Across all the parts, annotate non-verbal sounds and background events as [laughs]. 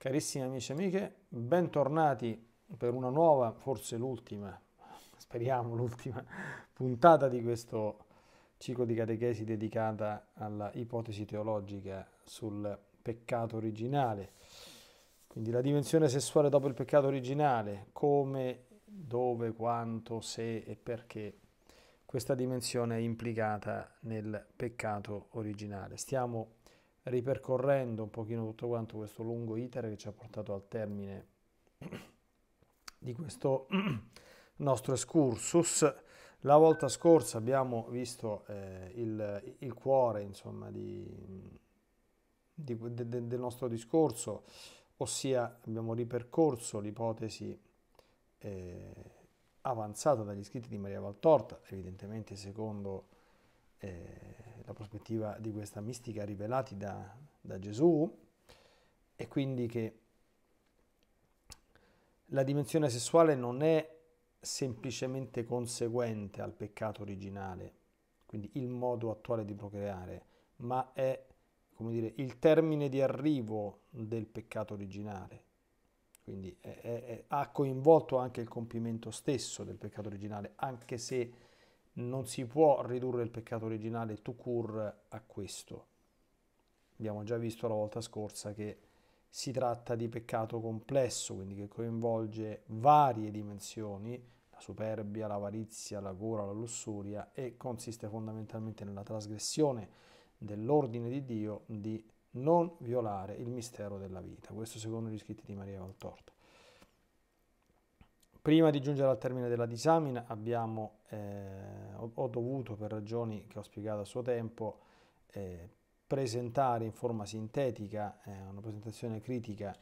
Carissimi amici e amiche, bentornati per una nuova, forse l'ultima, [laughs] speriamo l'ultima puntata di questo ciclo di catechesi dedicata alla ipotesi teologica sul peccato originale. Quindi la dimensione sessuale dopo il peccato originale, come, dove, quanto, se e perché questa dimensione è implicata nel peccato originale. Stiamo ripercorrendo un pochino tutto quanto questo lungo iter che ci ha portato al termine [clears throat] di questo [clears throat] nostro escursus. La volta scorsa abbiamo visto eh, il, il, cuore insomma, di, di, de, de, del nostro discorso, ossia abbiamo ripercorso l'ipotesi eh, avanzata dagli scritti di Maria Valtorta, evidentemente secondo eh, la prospettiva di questa mistica rivelati da, da Gesù e quindi che la dimensione sessuale non è semplicemente conseguente al peccato originale, quindi il modo attuale di procreare, ma è come dire, il termine di arrivo del peccato originale. Quindi è, è, è, ha coinvolto anche il compimento stesso del peccato originale, anche se non si può ridurre il peccato originale to cure a questo. Abbiamo già visto la volta scorsa che si tratta di peccato complesso, quindi che coinvolge varie dimensioni, la superbia, l'avarizia, la gola, la lussuria e consiste fondamentalmente nella trasgressione dell'ordine di Dio di non violare il mistero della vita. Questo secondo gli scritti di Maria Valtorta. Prima di giungere al termine della disamina abbiamo, eh, ho, ho, dovuto, per ragioni che ho spiegato a suo tempo, eh, presentare in forma sintetica eh, una presentazione critica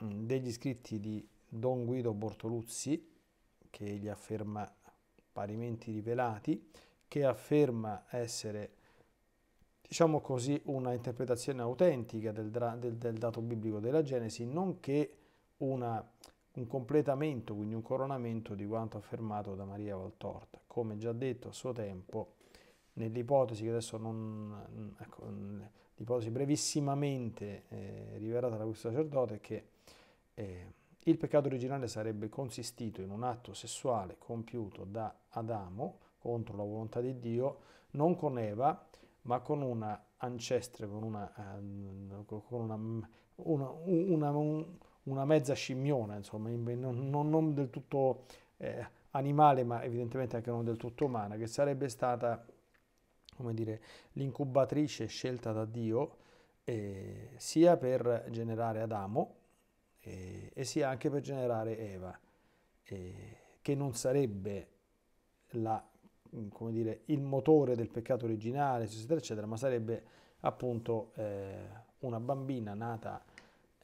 mh, mm, degli scritti di Don Guido Bortoluzzi, che gli afferma parimenti rivelati, che afferma essere, diciamo così, una interpretazione autentica del, del, del dato biblico della Genesi, nonché una un completamento, quindi un coronamento di quanto affermato da Maria Valtorta. Come già detto a suo tempo, nell'ipotesi che adesso non, ecco, l'ipotesi brevissimamente eh, rivelata da questo sacerdote è che eh, il peccato originale sarebbe consistito in un atto sessuale compiuto da Adamo contro la volontà di Dio, non con Eva, ma con una ancestre, con una, eh, con una, una, una un, una mezza scimmiona, insomma, non, non, non del tutto eh, animale, ma evidentemente anche non del tutto umana, che sarebbe stata, come dire, l'incubatrice scelta da Dio eh, sia per generare Adamo eh, e sia anche per generare Eva, eh, che non sarebbe la, come dire, il motore del peccato originale, eccetera, eccetera, ma sarebbe appunto eh, una bambina nata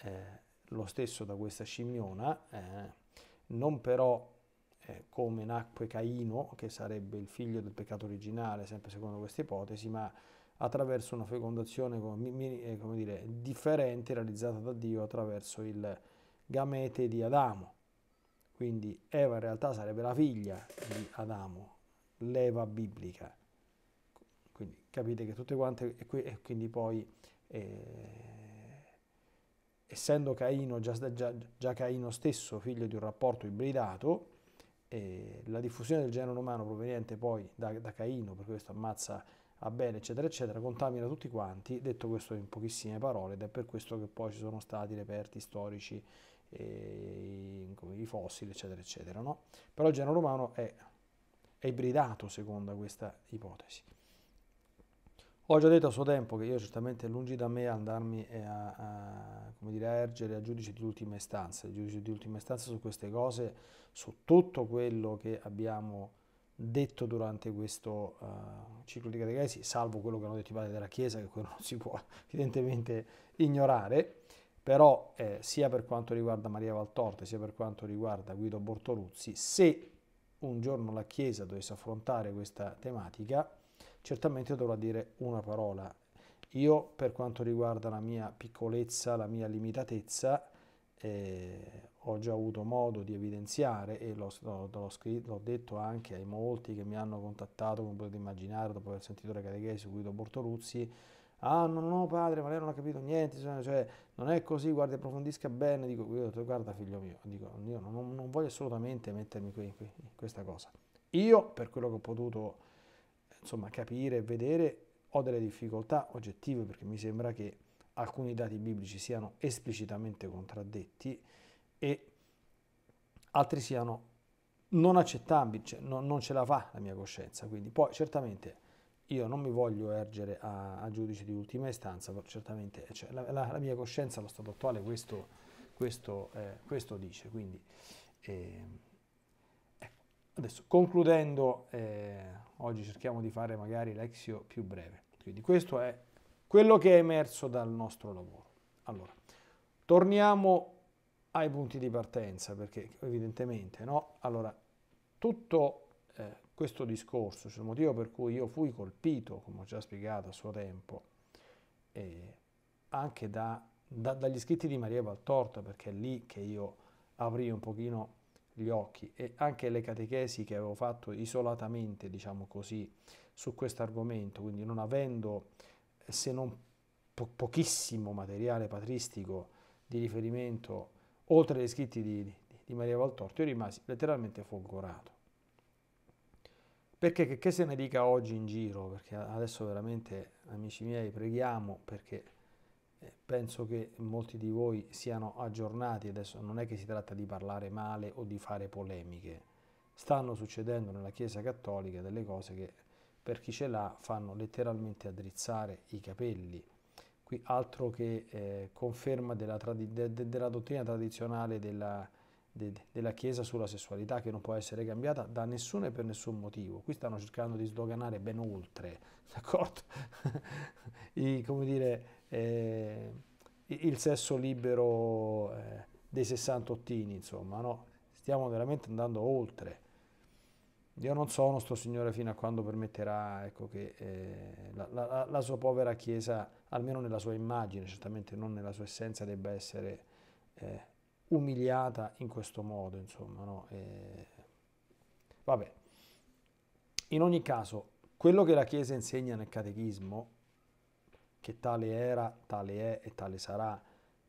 eh, lo stesso da questa scimmiona, eh, non però eh, come nacque Caino, che sarebbe il figlio del peccato originale, sempre secondo questa ipotesi, ma attraverso una fecondazione come, eh, come dire, differente realizzata da Dio attraverso il gamete di Adamo. Quindi Eva in realtà sarebbe la figlia di Adamo, l'Eva biblica. Quindi capite che tutte quante, e quindi poi eh, essendo Caino già, già, già Caino stesso figlio di un rapporto ibridato, la diffusione del genere umano proveniente poi da, da Caino, per questo ammazza Abele, eccetera, eccetera, contamina tutti quanti, detto questo in pochissime parole, ed è per questo che poi ci sono stati reperti storici, eh, i fossili, eccetera, eccetera. No? Però il genere umano è, è ibridato secondo questa ipotesi. Ho già detto a suo tempo che io certamente è lungi da me andarmi a, a, dire, a ergere a giudice di ultima istanza, giudice di ultima istanza su queste cose, su tutto quello che abbiamo detto durante questo uh, ciclo di catechesi, salvo quello che hanno detto i padri della Chiesa, che quello [laughs] non si può evidentemente ignorare, però eh, sia per quanto riguarda Maria Valtorte, sia per quanto riguarda Guido Bortoluzzi, se un giorno la Chiesa dovesse affrontare questa tematica, certamente dovrà dire una parola. Io per quanto riguarda la mia piccolezza, la mia limitatezza, eh, ho già avuto modo di evidenziare e l'ho, l'ho, scritto, l'ho, detto anche ai molti che mi hanno contattato, come potete immaginare, dopo aver sentito la catechesi, Guido Bortoluzzi, ah no, no padre, ma lei non ha capito niente, cioè, cioè non è così, guardi, approfondisca bene, dico, guarda figlio mio, dico, io non, non voglio assolutamente mettermi qui, qui in questa cosa. Io, per quello che ho potuto insomma, capire e vedere ho delle difficoltà oggettive perché mi sembra che alcuni dati biblici siano esplicitamente contraddetti e altri siano non accettabili, cioè non, non ce la fa la mia coscienza. Quindi poi certamente io non mi voglio ergere a, a giudice di ultima istanza, però certamente cioè, la, la, la, mia coscienza allo stato attuale questo, questo, eh, questo dice. Quindi, eh, Adesso, concludendo, eh, oggi cerchiamo di fare magari l'exio più breve. Quindi questo è quello che è emerso dal nostro lavoro. Allora, torniamo ai punti di partenza, perché evidentemente, no? Allora, tutto eh, questo discorso, cioè il motivo per cui io fui colpito, come ho già spiegato a suo tempo, eh, anche da, da, dagli scritti di Maria Valtorta, perché è lì che io aprì un pochino gli occhi e anche le catechesi che avevo fatto isolatamente, diciamo così, su questo argomento, quindi non avendo eh, se non po- pochissimo materiale patristico di riferimento, oltre agli scritti di, di, Maria Valtorti, io rimasi letteralmente folgorato. Perché che, che se ne dica oggi in giro, perché adesso veramente, amici miei, preghiamo perché eh, penso che molti di voi siano aggiornati, adesso non è che si tratta di parlare male o di fare polemiche, stanno succedendo nella Chiesa Cattolica delle cose che per chi ce l'ha fanno letteralmente addrizzare i capelli. Qui altro che eh, conferma della, tradi- de- de- della, dottrina tradizionale della, de- della Chiesa sulla sessualità che non può essere cambiata da nessuno e per nessun motivo. Qui stanno cercando di sdoganare ben oltre, [laughs] d'accordo? I, come dire, eh, il sesso libero eh, dei 68 insomma, no? Stiamo veramente andando oltre. Io non so, nostro Signore, fino a quando permetterà ecco, che eh, la, la, la, sua povera Chiesa, almeno nella sua immagine, certamente non nella sua essenza, debba essere eh, umiliata in questo modo. Insomma, no? e... Eh, vabbè. In ogni caso, quello che la Chiesa insegna nel Catechismo che tale era, tale è e tale sarà,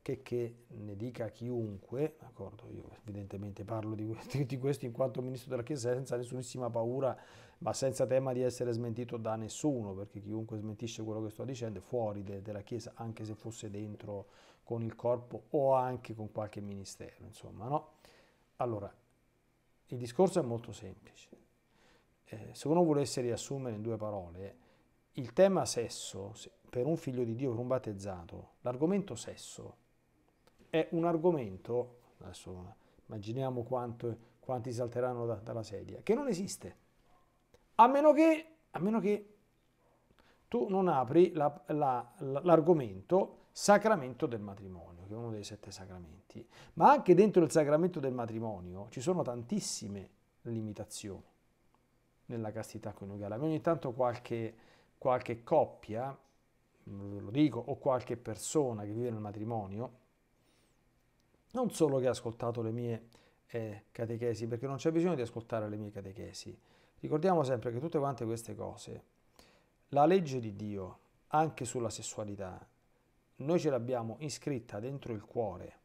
che, che ne dica chiunque, d'accordo? Io evidentemente parlo [laughs] di, di questo in quanto ministro della Chiesa senza nessunissima paura, ma senza tema di essere smentito da nessuno, perché chiunque smentisce quello che sto dicendo è fuori de, della Chiesa, anche se fosse dentro con il corpo o anche con qualche ministero, insomma, no? Allora, il discorso è molto semplice. Eh, se uno volesse riassumere in due parole, il tema sesso, per un figlio di Dio, per un battezzato, l'argomento sesso è un argomento, adesso immaginiamo quanto, quanti salteranno da, dalla sedia, che non esiste. A meno che, a meno che tu non apri la, la, l'argomento sacramento del matrimonio, che è uno dei sette sacramenti. Ma anche dentro il sacramento del matrimonio ci sono tantissime limitazioni nella castità coniugale. A me ogni tanto qualche qualche coppia, mm, lo dico, o qualche persona che vive nel matrimonio, non solo che ha ascoltato le mie eh, catechesi, perché non c'è bisogno di ascoltare le mie catechesi. Ricordiamo sempre che tutte quante queste cose, la legge di Dio, anche sulla sessualità, noi ce l'abbiamo iscritta dentro il cuore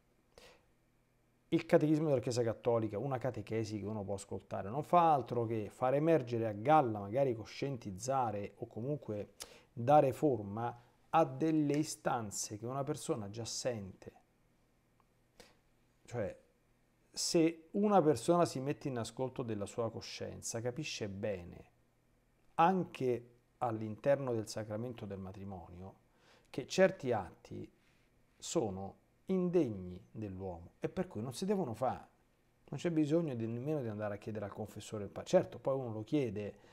il catechismo della Chiesa Cattolica, una catechesi che uno può ascoltare, non fa altro che far emergere a galla, magari coscientizzare o comunque dare forma a delle istanze che una persona già sente. Cioè, se una persona si mette in ascolto della sua coscienza, capisce bene, anche all'interno del sacramento del matrimonio, che certi atti sono indegni dell'uomo e per cui non si devono fare. Non c'è bisogno di, nemmeno di andare a chiedere al confessore il parere. Certo, poi uno lo chiede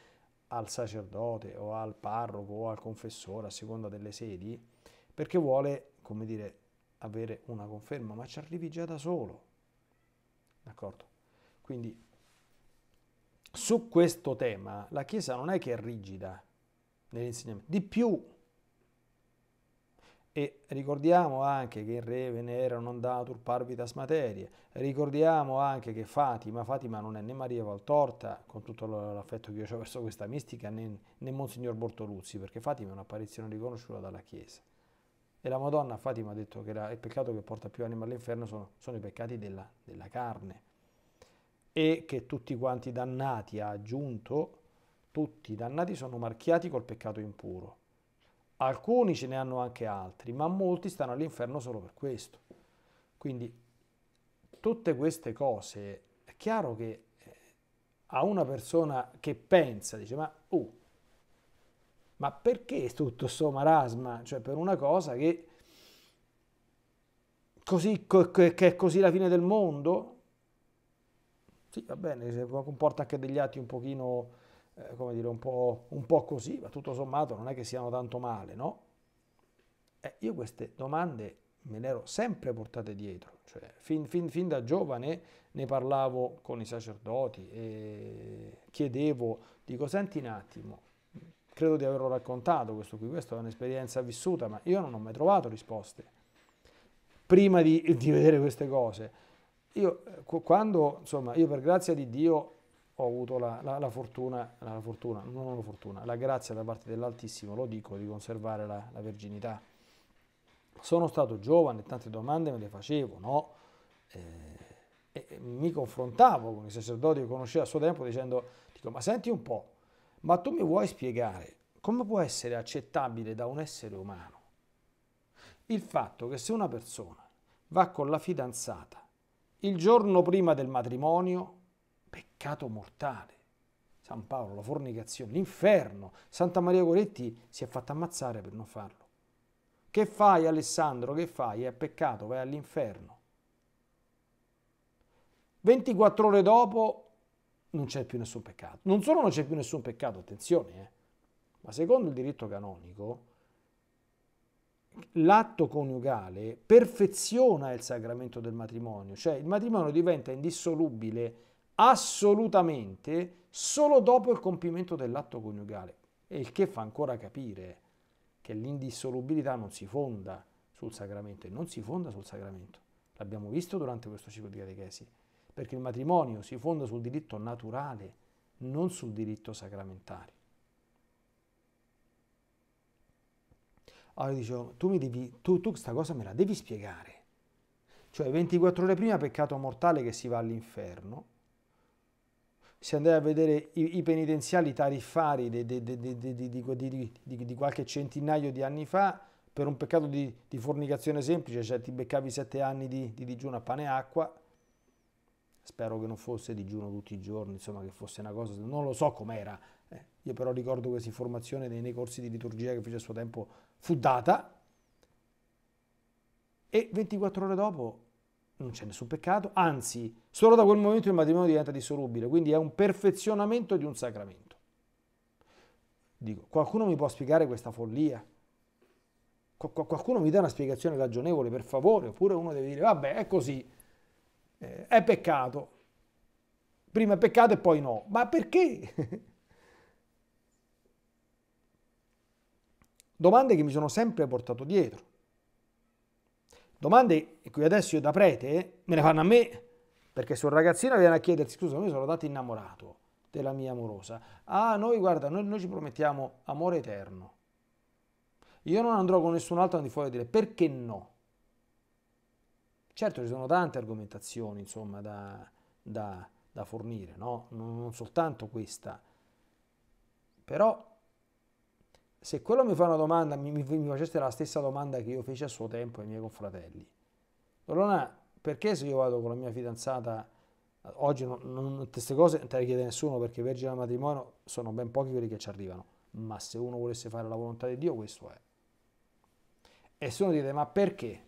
al sacerdote o al parroco o al confessore a seconda delle sedi, perché vuole, come dire, avere una conferma, ma ci arrivi già da solo. D'accordo? Quindi su questo tema la Chiesa non è che è rigida nell'insegnamento, di più e ricordiamo anche che il re Venera non datur turparvitas materie, ricordiamo anche che Fatima, Fatima non è né Maria Valtorta, con tutto l'affetto che io ho verso questa mistica, né, né Monsignor Bortoluzzi, perché Fatima è un'apparizione riconosciuta dalla Chiesa. E la Madonna, Fatima ha detto che la, il peccato che porta più anima all'inferno sono, sono, i peccati della, della carne. E che tutti quanti dannati, ha aggiunto, tutti i dannati sono marchiati col peccato impuro Alcuni ce ne hanno anche altri, ma molti stanno all'inferno solo per questo. Quindi tutte queste cose, è chiaro che eh, a una persona che pensa, dice ma, oh, ma perché tutto questo marasma? Cioè per una cosa che, così, che è così la fine del mondo? Sì, va bene, comporta anche degli atti un pochino eh, come dire, un po', un po', così, ma tutto sommato non è che siano tanto male, no? Eh, io queste domande me le ero sempre portate dietro, cioè, fin, fin, fin, da giovane ne parlavo con i sacerdoti e chiedevo, dico, senti un attimo, credo di averlo raccontato questo qui, questa è un'esperienza vissuta, ma io non ho mai trovato risposte. Prima di, di vedere queste cose, io, eh, quando, insomma, io per grazia di Dio ho avuto la, la, la, fortuna, la fortuna, non la fortuna, la grazia da parte dell'Altissimo, lo dico, di conservare la, la virginità. Sono stato giovane, tante domande me le facevo, no? Eh, e mi confrontavo con i sacerdoti che conoscevo a suo tempo dicendo, dico, ma senti un po', ma tu mi vuoi spiegare come può essere accettabile da un essere umano il fatto che se una persona va con la fidanzata il giorno prima del matrimonio peccato mortale. San Paolo, la fornicazione, l'inferno. Santa Maria Coretti si è fatta ammazzare per non farlo. Che fai Alessandro? Che fai? È peccato, vai all'inferno. 24 ore dopo non c'è più nessun peccato. Non solo non c'è più nessun peccato, attenzione, eh, ma secondo il diritto canonico l'atto coniugale perfeziona il sacramento del matrimonio, cioè il matrimonio diventa indissolubile assolutamente solo dopo il compimento dell'atto coniugale, e il che fa ancora capire che l'indissolubilità non si fonda sul sacramento e non si fonda sul sacramento. L'abbiamo visto durante questo ciclo di catechesi, perché il matrimonio si fonda sul diritto naturale, non sul diritto sacramentale. Allora dicevo, tu mi devi, tu, tu questa cosa me la devi spiegare. Cioè 24 ore prima peccato mortale che si va all'inferno, se andai a vedere i, i penitenziali tariffari di qualche centinaio di anni fa, per un peccato di, di fornicazione semplice, cioè ti beccavi sette anni di, di, digiuno a pane e acqua, spero che non fosse digiuno tutti i giorni, insomma che fosse una cosa, non lo so com'era, eh, io però ricordo questa informazione nei, nei corsi di liturgia che fece a suo tempo fu data, e 24 ore dopo non c'è nessun peccato, anzi, solo da quel momento il matrimonio diventa dissolubile, quindi è un perfezionamento di un sacramento. Dico, qualcuno mi può spiegare questa follia? qualcuno mi dà una spiegazione ragionevole, per favore, oppure uno deve dire, vabbè, è così, eh, è peccato, prima è peccato e poi no, ma perché? [laughs] Domande che mi sono sempre portato dietro. Domande in cui adesso io da prete eh, me le fanno a me, perché se un ragazzino viene a chiedersi, scusa, noi sono dato innamorato della mia amorosa. Ah, noi guarda, noi, noi ci promettiamo amore eterno. Io non andrò con nessun altro di fuori a dire Perché no? Certo, ci sono tante argomentazioni, insomma, da, da, da fornire, no? Non, non soltanto questa. Però se quello mi fa una domanda, mi, mi, mi facesse la stessa domanda che io feci a suo tempo ai miei confratelli, allora perché se io vado con la mia fidanzata, oggi non, non, queste cose non te le chiede nessuno perché vergine al matrimonio sono ben pochi quelli che ci arrivano, ma se uno volesse fare la volontà di Dio questo è. E se uno dite ma perché?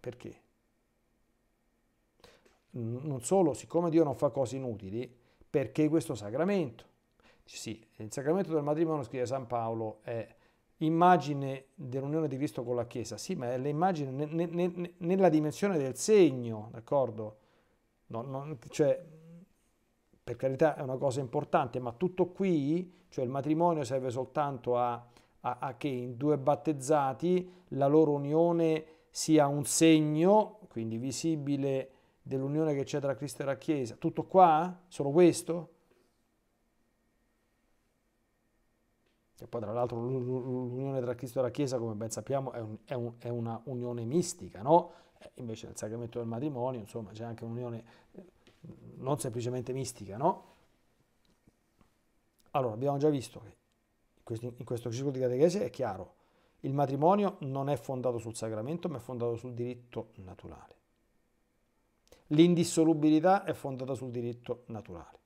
Perché? Non solo, siccome Dio non fa cose inutili, perché questo sacramento? sì, il sacramento del matrimonio, scrive San Paolo, è immagine dell'unione di Cristo con la Chiesa. Sì, ma è l'immagine ne, ne, ne, nella dimensione del segno, d'accordo? No, no, cioè, per carità è una cosa importante, ma tutto qui, cioè il matrimonio serve soltanto a, a, a che in due battezzati la loro unione sia un segno, quindi visibile, dell'unione che c'è tra Cristo e la Chiesa. Tutto qua? Solo questo? Che poi tra l'altro l'unione tra Cristo e la Chiesa, come ben sappiamo, è, un, è, un, è una unione mistica, no? Eh, invece nel sacramento del matrimonio, insomma, c'è anche un'unione eh, non semplicemente mistica, no? Allora, abbiamo già visto che in questo ciclo di catechesi è chiaro, il matrimonio non è fondato sul sacramento, ma è fondato sul diritto naturale. L'indissolubilità è fondata sul diritto naturale.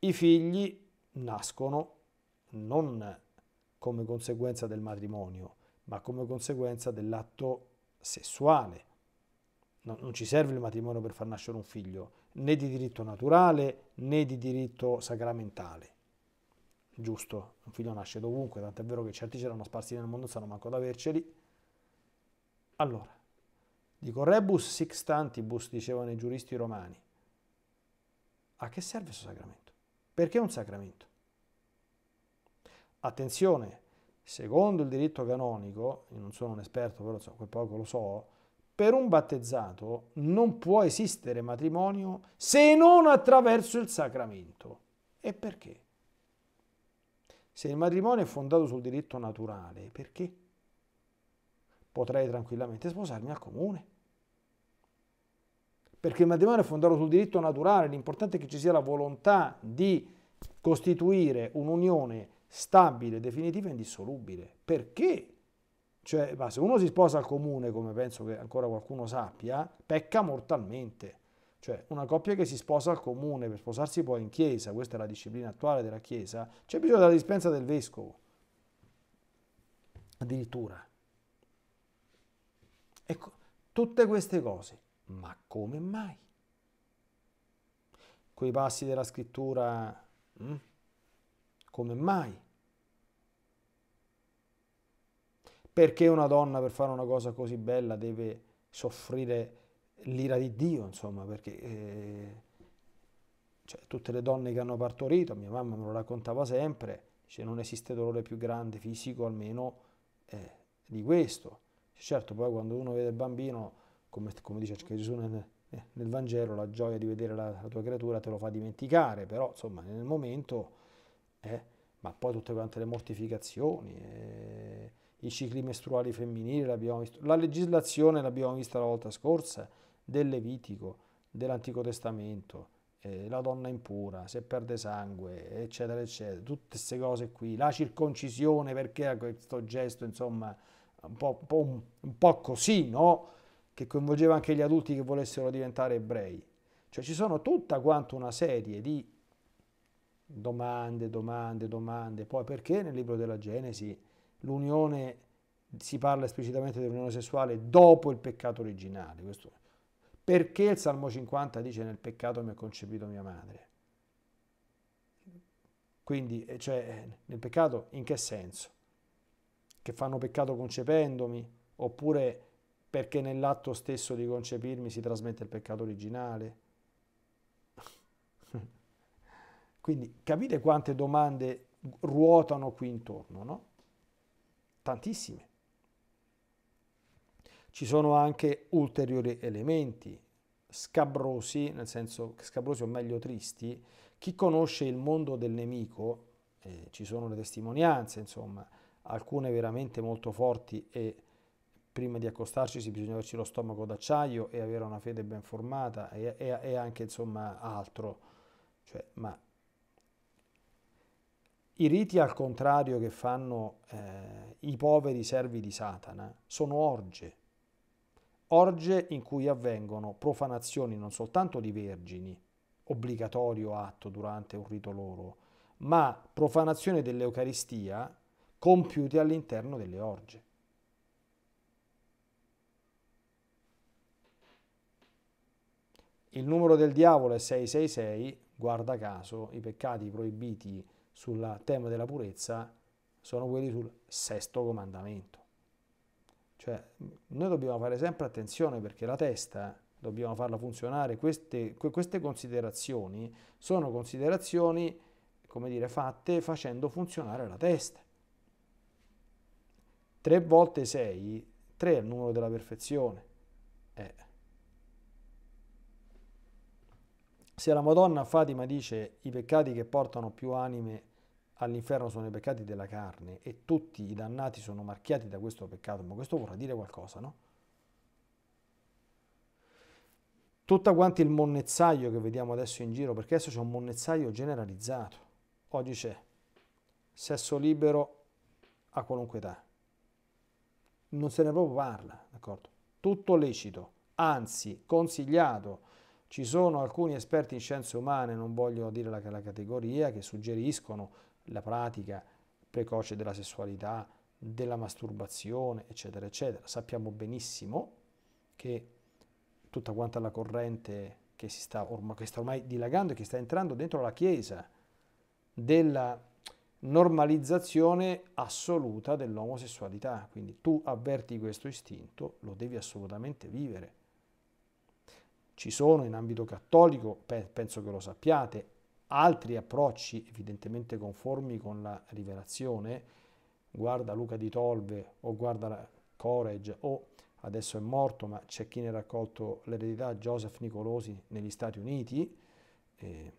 I figli nascono non come conseguenza del matrimonio, ma come conseguenza dell'atto sessuale. No, non ci serve il matrimonio per far nascere un figlio, né di diritto naturale né di diritto sacramentale. Giusto, un figlio nasce dovunque, tant'è vero che certi c'erano sparsi nel mondo, non sanno manco ad averceli. Allora, dico rebus sixtantibus, dicevano i giuristi romani. A che serve questo sacramento? Perché è un sacramento? Attenzione, secondo il diritto canonico, io non sono un esperto, però so, quel poco lo so, per un battezzato non può esistere matrimonio se non attraverso il sacramento. E perché? Se il matrimonio è fondato sul diritto naturale, perché? Potrei tranquillamente sposarmi al comune. Perché il matrimonio è fondato sul diritto naturale, l'importante è che ci sia la volontà di costituire un'unione stabile, definitiva e indissolubile. Perché? Cioè, se uno si sposa al comune, come penso che ancora qualcuno sappia, pecca mortalmente. Cioè, una coppia che si sposa al comune per sposarsi poi in chiesa, questa è la disciplina attuale della chiesa, c'è bisogno della dispensa del vescovo. Addirittura. Ecco, tutte queste cose. Ma come mai? Quei passi della scrittura... Hm? Come mai? Perché una donna per fare una cosa così bella deve soffrire l'ira di Dio, insomma, perché eh, cioè, tutte le donne che hanno partorito, mia mamma me lo raccontava sempre, dice non esiste dolore più grande fisico almeno eh, di questo. Certo, poi quando uno vede il bambino, come, come dice Gesù nel, eh, nel, Vangelo, la gioia di vedere la, la, tua creatura te lo fa dimenticare, però insomma nel momento... Eh, ma poi tutte quante le mortificazioni, eh, i cicli mestruali femminili, l'abbiamo visto. la legislazione l'abbiamo vista la volta scorsa, del Levitico, dell'Antico Testamento, eh, la donna impura, se perde sangue, eccetera, eccetera, tutte queste cose qui, la circoncisione, perché ha questo gesto, insomma, un po', un, po', un, un po' così, no? Che coinvolgeva anche gli adulti che volessero diventare ebrei. Cioè ci sono tutta quanta una serie di domande, domande, domande. Poi perché nel libro della Genesi l'unione, si parla esplicitamente dell'unione sessuale dopo il peccato originale? Questo. Perché il Salmo 50 dice nel peccato mi ha concepito mia madre? Quindi, eh, cioè, nel peccato in che senso? Che fanno peccato concependomi? Oppure perché nell'atto stesso di concepirmi si trasmette il peccato originale? Quindi capite quante domande ruotano qui intorno, no? Tantissime. Ci sono anche ulteriori elementi scabrosi, nel senso scabrosi o meglio tristi. Chi conosce il mondo del nemico, eh, ci sono le testimonianze, insomma, alcune veramente molto forti e prima di accostarci bisogna averci lo stomaco d'acciaio e avere una fede ben formata e, e, e anche insomma altro. Cioè, ma i riti al contrario che fanno eh, i poveri servi di Satana sono orge, orge in cui avvengono profanazioni non soltanto di vergini, obbligatorio atto durante un rito loro, ma profanazione dell'Eucaristia compiute all'interno delle orge. Il numero del diavolo è 666, guarda caso, i peccati proibiti sul tema della purezza sono quelli sul sesto comandamento. Cioè, noi dobbiamo fare sempre attenzione perché la testa dobbiamo farla funzionare. Queste, queste considerazioni sono considerazioni, come dire, fatte facendo funzionare la testa. Tre volte sei, tre è il numero della perfezione. Eh. Se la Madonna Fatima dice i peccati che portano più anime all'inferno sono i peccati della carne e tutti i dannati sono marchiati da questo peccato, ma questo vorrà dire qualcosa, no? Tutta quanti il monnezzaio che vediamo adesso in giro, perché adesso c'è un monnezzaio generalizzato. Oggi c'è sesso libero a qualunque età. Non se ne proprio parla, d'accordo? Tutto lecito, anzi consigliato ci sono alcuni esperti in scienze umane, non voglio dire la, la categoria, che suggeriscono la pratica precoce della sessualità, della masturbazione, eccetera, eccetera. Sappiamo benissimo che tutta quanta la corrente che, si sta, ormai, che sta ormai dilagando e che sta entrando dentro la Chiesa della normalizzazione assoluta dell'omosessualità. Quindi tu avverti questo istinto, lo devi assolutamente vivere ci sono in ambito cattolico, penso che lo sappiate, altri approcci evidentemente conformi con la rivelazione, guarda Luca di Tolve o guarda Courage o adesso è morto, ma c'è chi ne ha raccolto l'eredità, Joseph Nicolosi negli Stati Uniti, eh,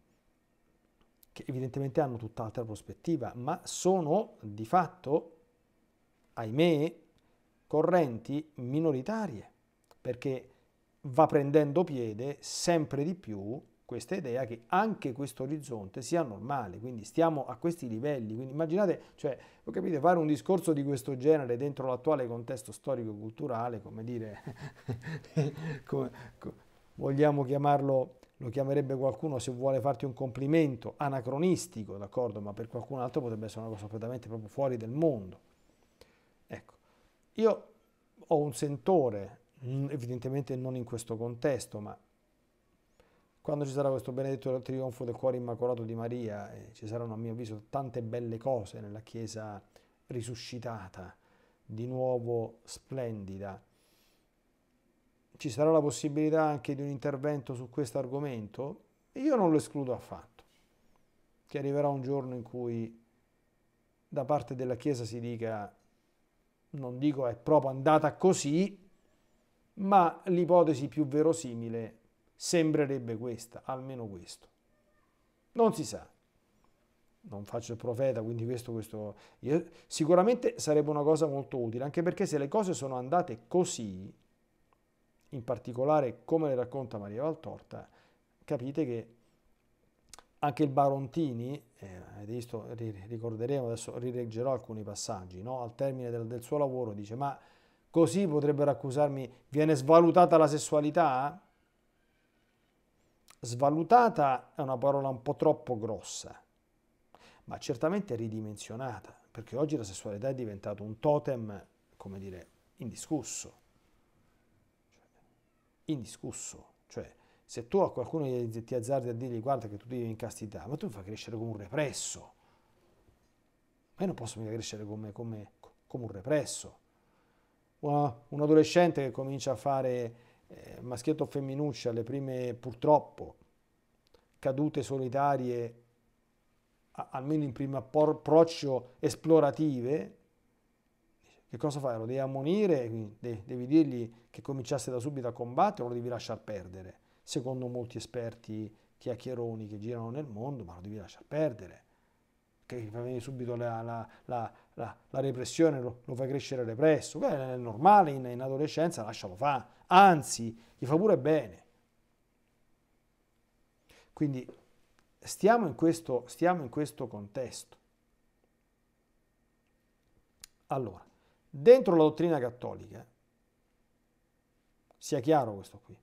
che evidentemente hanno tutt'altra prospettiva, ma sono di fatto, ahimè, correnti minoritarie, perché va prendendo piede sempre di più questa idea che anche questo orizzonte sia normale, quindi stiamo a questi livelli, quindi immaginate, cioè, lo capite, fare un discorso di questo genere dentro l'attuale contesto storico-culturale, come dire, come, [laughs] come, vogliamo chiamarlo, lo chiamerebbe qualcuno se vuole farti un complimento, anacronistico, d'accordo, ma per qualcun altro potrebbe essere una cosa completamente proprio fuori del mondo. Ecco, io ho un sentore evidentemente non in questo contesto, ma quando ci sarà questo benedetto trionfo del cuore immacolato di Maria, eh, ci saranno a mio avviso tante belle cose nella Chiesa risuscitata, di nuovo splendida. Ci sarà la possibilità anche di un intervento su questo argomento? Io non lo escludo affatto, che arriverà un giorno in cui da parte della Chiesa si dica, non dico è proprio andata così, ma l'ipotesi più verosimile sembrerebbe questa, almeno questo. Non si sa. Non faccio il profeta, quindi questo, questo... Io, sicuramente sarebbe una cosa molto utile, anche perché se le cose sono andate così, in particolare come le racconta Maria Valtorta, capite che anche il Barontini, eh, visto, ricorderemo, adesso rileggerò alcuni passaggi, no? al termine del, del suo lavoro dice ma Così potrebbero accusarmi, viene svalutata la sessualità? Svalutata è una parola un po' troppo grossa, ma certamente ridimensionata, perché oggi la sessualità è diventata un totem, come dire, indiscusso. Cioè, indiscusso. Cioè, se tu a qualcuno ti azzardi a dirgli guarda che tu vivi in castità, ma tu mi fai crescere come un represso. Ma io non posso mica crescere come, come, come un represso un adolescente che comincia a fare eh, maschietto o femminuccia, le prime purtroppo cadute solitarie, almeno in primo approccio esplorative, che cosa fai? Lo devi ammonire, devi dirgli che cominciasse da subito a combattere o lo devi lasciar perdere? Secondo molti esperti chiacchieroni che girano nel mondo, ma lo devi lasciar perdere che fa venire subito la, la, la, la repressione, lo, lo, fa crescere represso, Beh, è normale in, in adolescenza, lascialo fare, anzi, gli fa pure bene. Quindi stiamo in questo, stiamo in questo contesto. Allora, dentro la dottrina cattolica, sia chiaro questo qui,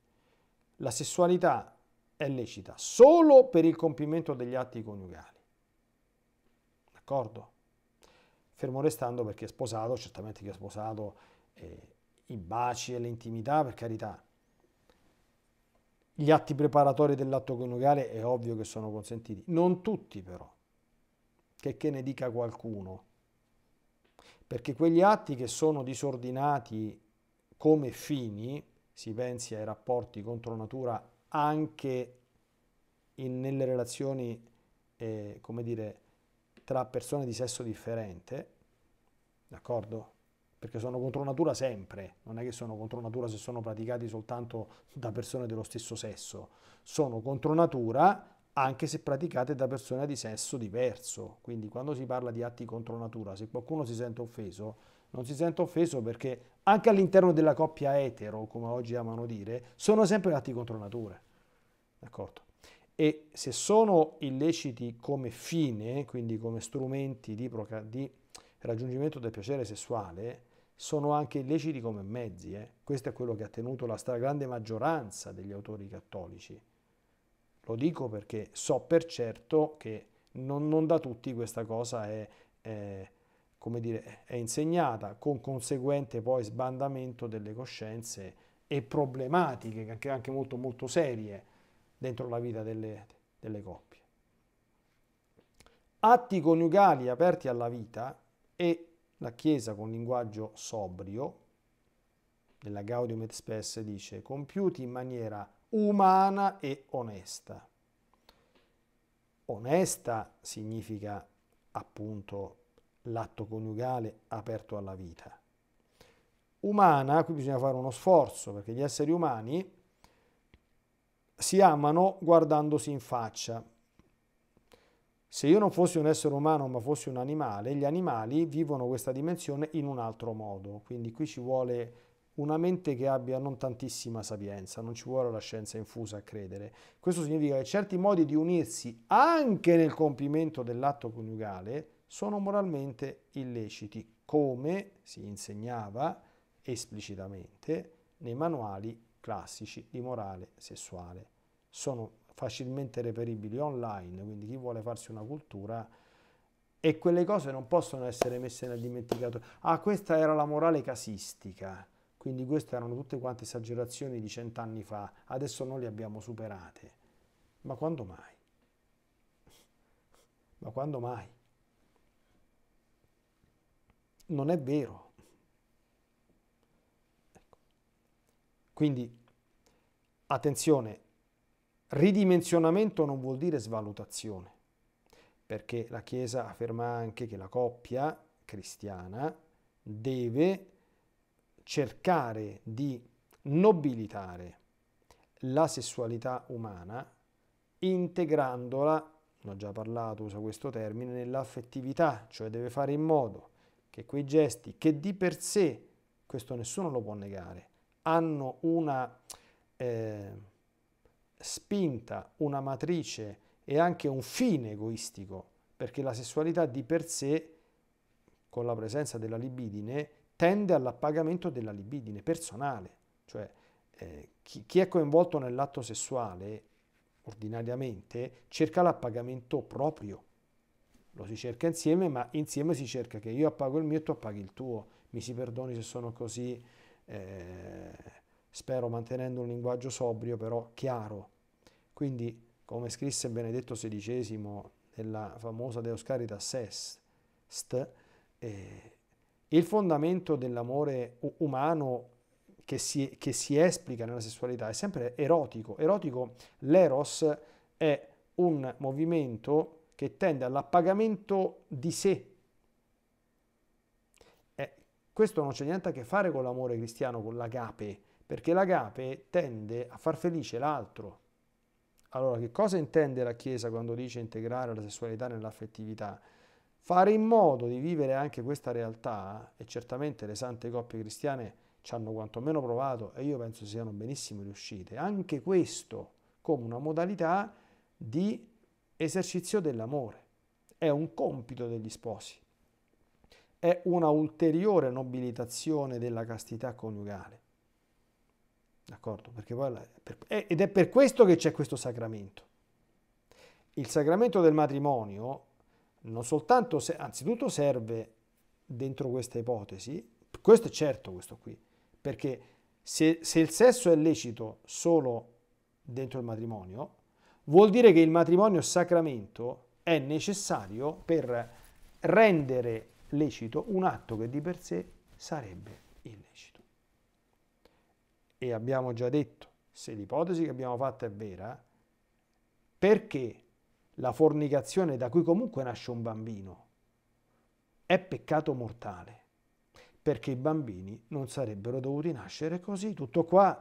la sessualità è lecita solo per il compimento degli atti coniugali d'accordo? Fermo restando perché è sposato, certamente chi è sposato, eh, i baci e l'intimità, per carità. Gli atti preparatori dell'atto coniugale è ovvio che sono consentiti, non tutti però, che, che ne dica qualcuno, perché quegli atti che sono disordinati come fini, si pensi ai rapporti contro natura anche in, nelle relazioni, eh, come dire, tra persone di sesso differente, d'accordo? Perché sono contro natura sempre, non è che sono contro natura se sono praticati soltanto da persone dello stesso sesso, sono contro natura anche se praticate da persone di sesso diverso. Quindi quando si parla di atti contro natura, se qualcuno si sente offeso, non si sente offeso perché anche all'interno della coppia etero, come oggi amano dire, sono sempre atti contro natura. D'accordo? e se sono illeciti come fine, quindi come strumenti di, di raggiungimento del piacere sessuale, sono anche illeciti come mezzi. Eh. Questo è quello che ha tenuto la stragrande maggioranza degli autori cattolici. Lo dico perché so per certo che non, non da tutti questa cosa è, è, dire, è insegnata, con conseguente poi sbandamento delle coscienze e problematiche, anche, anche molto, molto serie dentro la vita delle, delle coppie. Atti coniugali aperti alla vita e la Chiesa con linguaggio sobrio, nella Gaudium et Spes dice, compiuti in maniera umana e onesta. Onesta significa appunto l'atto coniugale aperto alla vita. Umana, qui bisogna fare uno sforzo perché gli esseri umani si amano guardandosi in faccia. Se io non fossi un essere umano ma fossi un animale, gli animali vivono questa dimensione in un altro modo, quindi qui ci vuole una mente che abbia non tantissima sapienza, non ci vuole la scienza infusa a credere. Questo significa che certi modi di unirsi anche nel compimento dell'atto coniugale sono moralmente illeciti, come si insegnava esplicitamente nei manuali classici di morale sessuale sono facilmente reperibili online, quindi chi vuole farsi una cultura e quelle cose non possono essere messe nel dimenticato. Ah, questa era la morale casistica, quindi queste erano tutte quante esagerazioni di cent'anni fa, adesso noi le abbiamo superate. Ma quando mai? [laughs] Ma quando mai? Non è vero. Ecco. Quindi, attenzione, Ridimensionamento non vuol dire svalutazione, perché la Chiesa afferma anche che la coppia cristiana deve cercare di nobilitare la sessualità umana integrandola, ne ho già parlato, usa questo termine, nell'affettività, cioè deve fare in modo che quei gesti che di per sé, questo nessuno lo può negare, hanno una... Eh, spinta, una matrice e anche un fine egoistico, perché la sessualità di per sé, con la presenza della libidine, tende all'appagamento della libidine personale, cioè eh, chi, chi è coinvolto nell'atto sessuale ordinariamente cerca l'appagamento proprio. Lo si cerca insieme, ma insieme si cerca che io appago il mio e tu appaghi il tuo. Mi si perdoni se sono così, eh, spero mantenendo un linguaggio sobrio, però chiaro. Quindi, come scrisse Benedetto XVI nella famosa Deus Caritas Est, eh, il fondamento dell'amore umano che si, che si, esplica nella sessualità è sempre erotico. Erotico, l'eros è un movimento che tende all'appagamento di sé. Eh, questo non c'è niente a che fare con l'amore cristiano, con l'agape, perché l'agape tende a far felice l'altro. Allora, che cosa intende la Chiesa quando dice integrare la sessualità nell'affettività? Fare in modo di vivere anche questa realtà, e certamente le sante coppie cristiane ci hanno quantomeno provato e io penso siano benissimo riuscite, anche questo come una modalità di esercizio dell'amore. È un compito degli sposi, è una ulteriore nobilitazione della castità coniugale. D'accordo? ed è per questo che c'è questo sacramento. Il sacramento del matrimonio non soltanto, se, anzitutto serve dentro questa ipotesi, questo è certo questo qui, perché se, se il sesso è lecito solo dentro il matrimonio, vuol dire che il matrimonio sacramento è necessario per rendere lecito un atto che di per sé sarebbe illecito e abbiamo già detto, se l'ipotesi che abbiamo fatto è vera, perché la fornicazione da cui comunque nasce un bambino è peccato mortale, perché i bambini non sarebbero dovuti nascere così, tutto qua,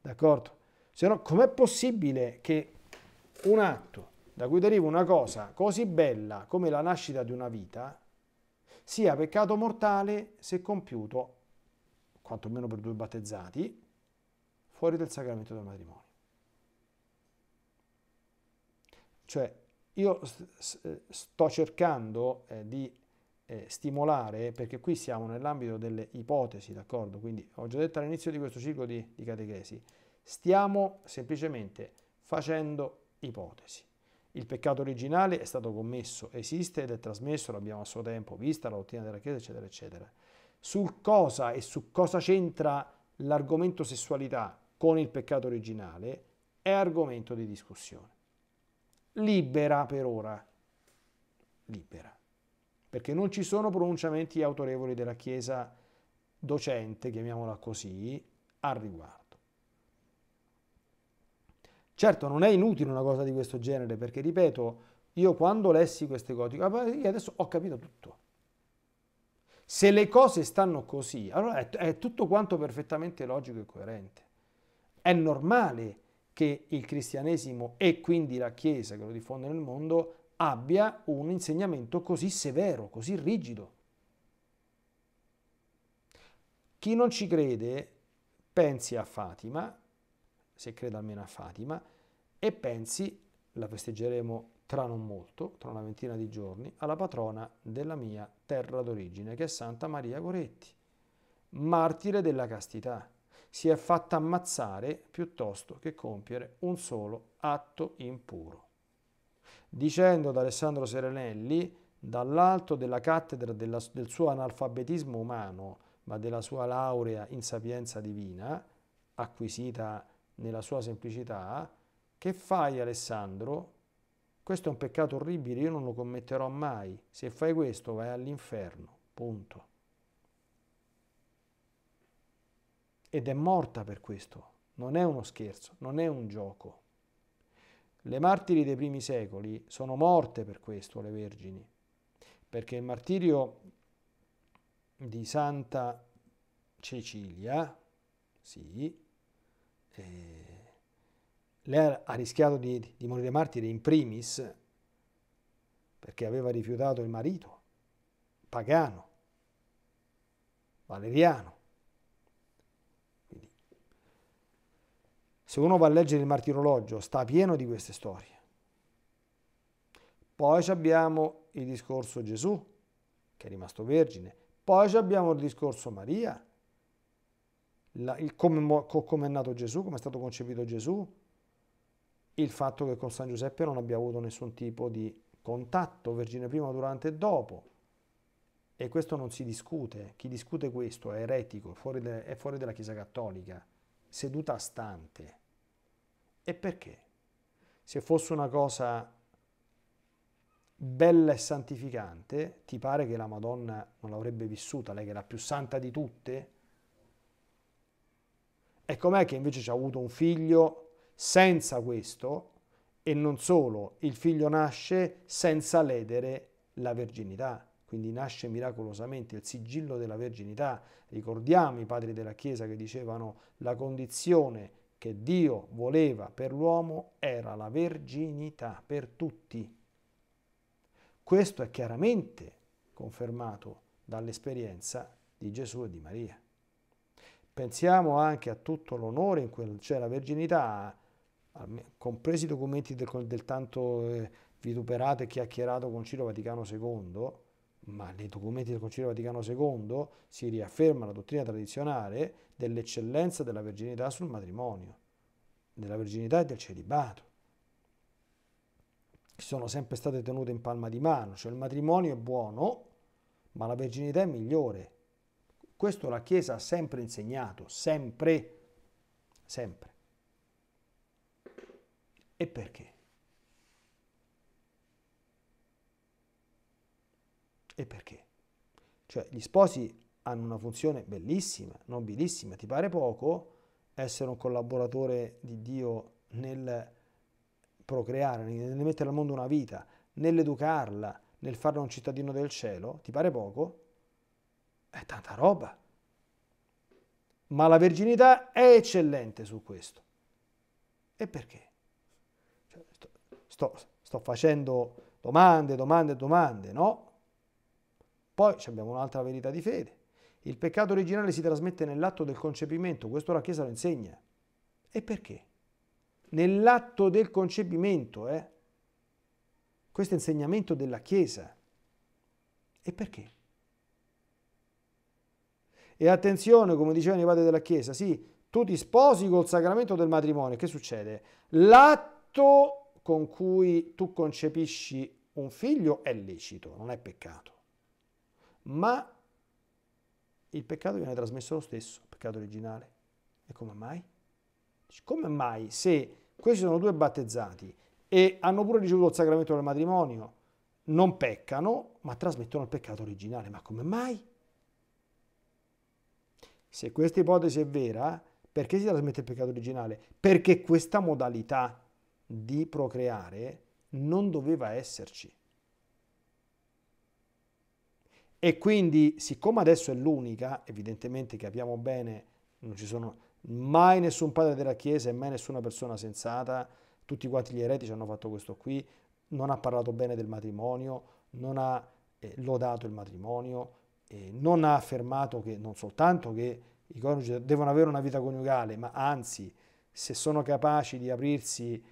d'accordo? Se no, com'è possibile che un atto da cui deriva una cosa così bella come la nascita di una vita sia peccato mortale se compiuto, quantomeno per due battezzati, fuori del sacramento del matrimonio. Cioè, io eh, sto cercando eh, di eh, stimolare, perché qui siamo nell'ambito delle ipotesi, d'accordo? Quindi ho già detto all'inizio di questo ciclo di, di catechesi, stiamo semplicemente facendo ipotesi. Il peccato originale è stato commesso, esiste ed è trasmesso, l'abbiamo a suo tempo vista, la dottrina della Chiesa, eccetera, eccetera. Sul cosa e su cosa c'entra l'argomento sessualità con il peccato originale è argomento di discussione. Libera per ora, libera, perché non ci sono pronunciamenti autorevoli della Chiesa docente, chiamiamola così, al riguardo. Certo, non è inutile una cosa di questo genere, perché ripeto, io quando lessi queste cose, dico, ah, adesso ho capito tutto. Se le cose stanno così, allora è tutto quanto perfettamente logico e coerente. È normale che il cristianesimo e quindi la Chiesa che lo diffonde nel mondo abbia un insegnamento così severo, così rigido. Chi non ci crede pensi a Fatima, se crede almeno a Fatima, e pensi, la festeggeremo tra non molto, tra una ventina di giorni, alla patrona della mia terra d'origine, che è Santa Maria Goretti, martire della castità si è fatta ammazzare piuttosto che compiere un solo atto impuro. Dicendo ad Alessandro Serenelli, dall'alto della cattedra della, del suo analfabetismo umano, ma della sua laurea in sapienza divina, acquisita nella sua semplicità, che fai Alessandro? Questo è un peccato orribile, io non lo commetterò mai. Se fai questo vai all'inferno. Punto. ed è morta per questo. Non è uno scherzo, non è un gioco. Le martiri dei primi secoli sono morte per questo, le vergini, perché il martirio di Santa Cecilia, sì, eh, lei ha rischiato di, di morire martire in primis perché aveva rifiutato il marito, pagano, valeriano, Se uno va a leggere il martirologio, sta pieno di queste storie. Poi abbiamo il discorso Gesù, che è rimasto vergine. Poi abbiamo il discorso Maria, la, il come, come è nato Gesù, come è stato concepito Gesù, il fatto che con San Giuseppe non abbia avuto nessun tipo di contatto, Vergine prima, durante e dopo. E questo non si discute. Chi discute questo è eretico, è fuori, de, è fuori della Chiesa Cattolica, seduta a stante. E perché? Se fosse una cosa bella e santificante, ti pare che la Madonna non l'avrebbe vissuta, lei che è la più santa di tutte? E com'è che invece ci ha avuto un figlio senza questo e non solo, il figlio nasce senza ledere la verginità, quindi nasce miracolosamente il sigillo della verginità. Ricordiamo i padri della Chiesa che dicevano la condizione che Dio voleva per l'uomo era la verginità per tutti. Questo è chiaramente confermato dall'esperienza di Gesù e di Maria. Pensiamo anche a tutto l'onore in cui c'è la verginità, compresi i documenti del, del tanto eh, vituperato e chiacchierato Concilio Vaticano II, ma nei documenti del Concilio Vaticano II si riafferma la dottrina tradizionale dell'eccellenza della verginità sul matrimonio, della verginità e del celibato. Sono sempre state tenute in palma di mano, cioè il matrimonio è buono, ma la verginità è migliore. Questo la Chiesa ha sempre insegnato, sempre, sempre. E perché? e perché. Cioè gli sposi hanno una funzione bellissima, nobilissima, ti pare poco essere un collaboratore di Dio nel procreare, nel mettere al mondo una vita, nell'educarla, nel farla un cittadino del cielo, ti pare poco? È tanta roba. Ma la verginità è eccellente su questo. E perché? Cioè, sto, sto, sto facendo domande, domande, domande, no? Poi abbiamo un'altra verità di fede. Il peccato originale si trasmette nell'atto del concepimento, questo la Chiesa lo insegna. E perché? Nell'atto del concepimento, eh? Questo è insegnamento della Chiesa. E perché? E attenzione, come dicevano i padri della Chiesa, sì, tu ti sposi col sacramento del matrimonio, che succede? L'atto con cui tu concepisci un figlio è lecito, non è peccato ma il peccato viene trasmesso lo stesso, il peccato originale. E come mai? Come mai se questi sono due battezzati e hanno pure ricevuto il sacramento del matrimonio, non peccano, ma trasmettono il peccato originale? Ma come mai? Se questa ipotesi è vera, perché si trasmette il peccato originale? Perché questa modalità di procreare non doveva esserci. E quindi, siccome adesso è l'unica, evidentemente capiamo bene, non ci sono mai nessun padre della Chiesa e mai nessuna persona sensata, tutti quanti gli eretici hanno fatto questo qui, non ha parlato bene del matrimonio, non ha eh, lodato il matrimonio, eh, non ha affermato che non soltanto che i coniugi devono avere una vita coniugale, ma anzi, se sono capaci di aprirsi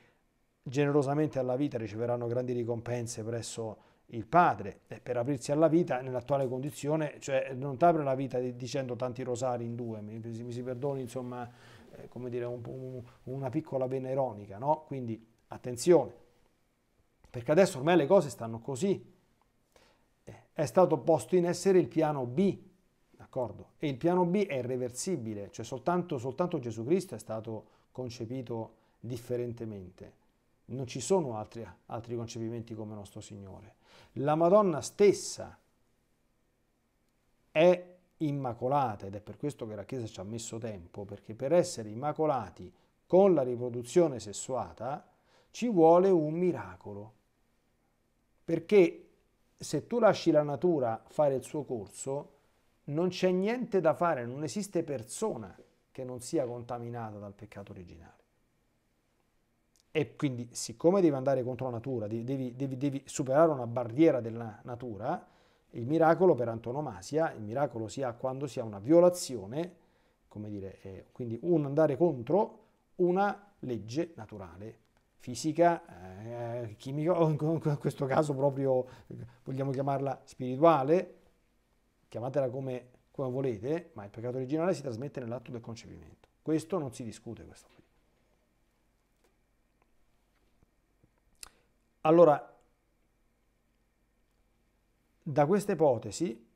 generosamente alla vita riceveranno grandi ricompense presso il padre eh, per aprirsi alla vita nell'attuale condizione, cioè eh, non ti apre la vita dicendo tanti rosari in due, mi, mi si perdoni insomma, eh, come dire, un, un, una piccola vena ironica, no? Quindi attenzione, perché adesso ormai le cose stanno così. Eh, è stato posto in essere il piano B, d'accordo? E il piano B è irreversibile, cioè soltanto, soltanto Gesù Cristo è stato concepito differentemente. Non ci sono altri, altri concepimenti come nostro Signore. La Madonna stessa è immacolata ed è per questo che la Chiesa ci ha messo tempo, perché per essere immacolati con la riproduzione sessuata ci vuole un miracolo. Perché se tu lasci la natura fare il suo corso, non c'è niente da fare, non esiste persona che non sia contaminata dal peccato originale. E quindi siccome devi andare contro la natura, devi, devi, devi superare una barriera della natura, il miracolo per antonomasia, il miracolo si ha quando si ha una violazione, come dire, eh, quindi un andare contro una legge naturale, fisica, eh, chimica, o in questo caso proprio vogliamo chiamarla spirituale, chiamatela come, come volete, ma il peccato originale si trasmette nell'atto del concepimento. Questo non si discute, questo qui. Allora, da questa ipotesi,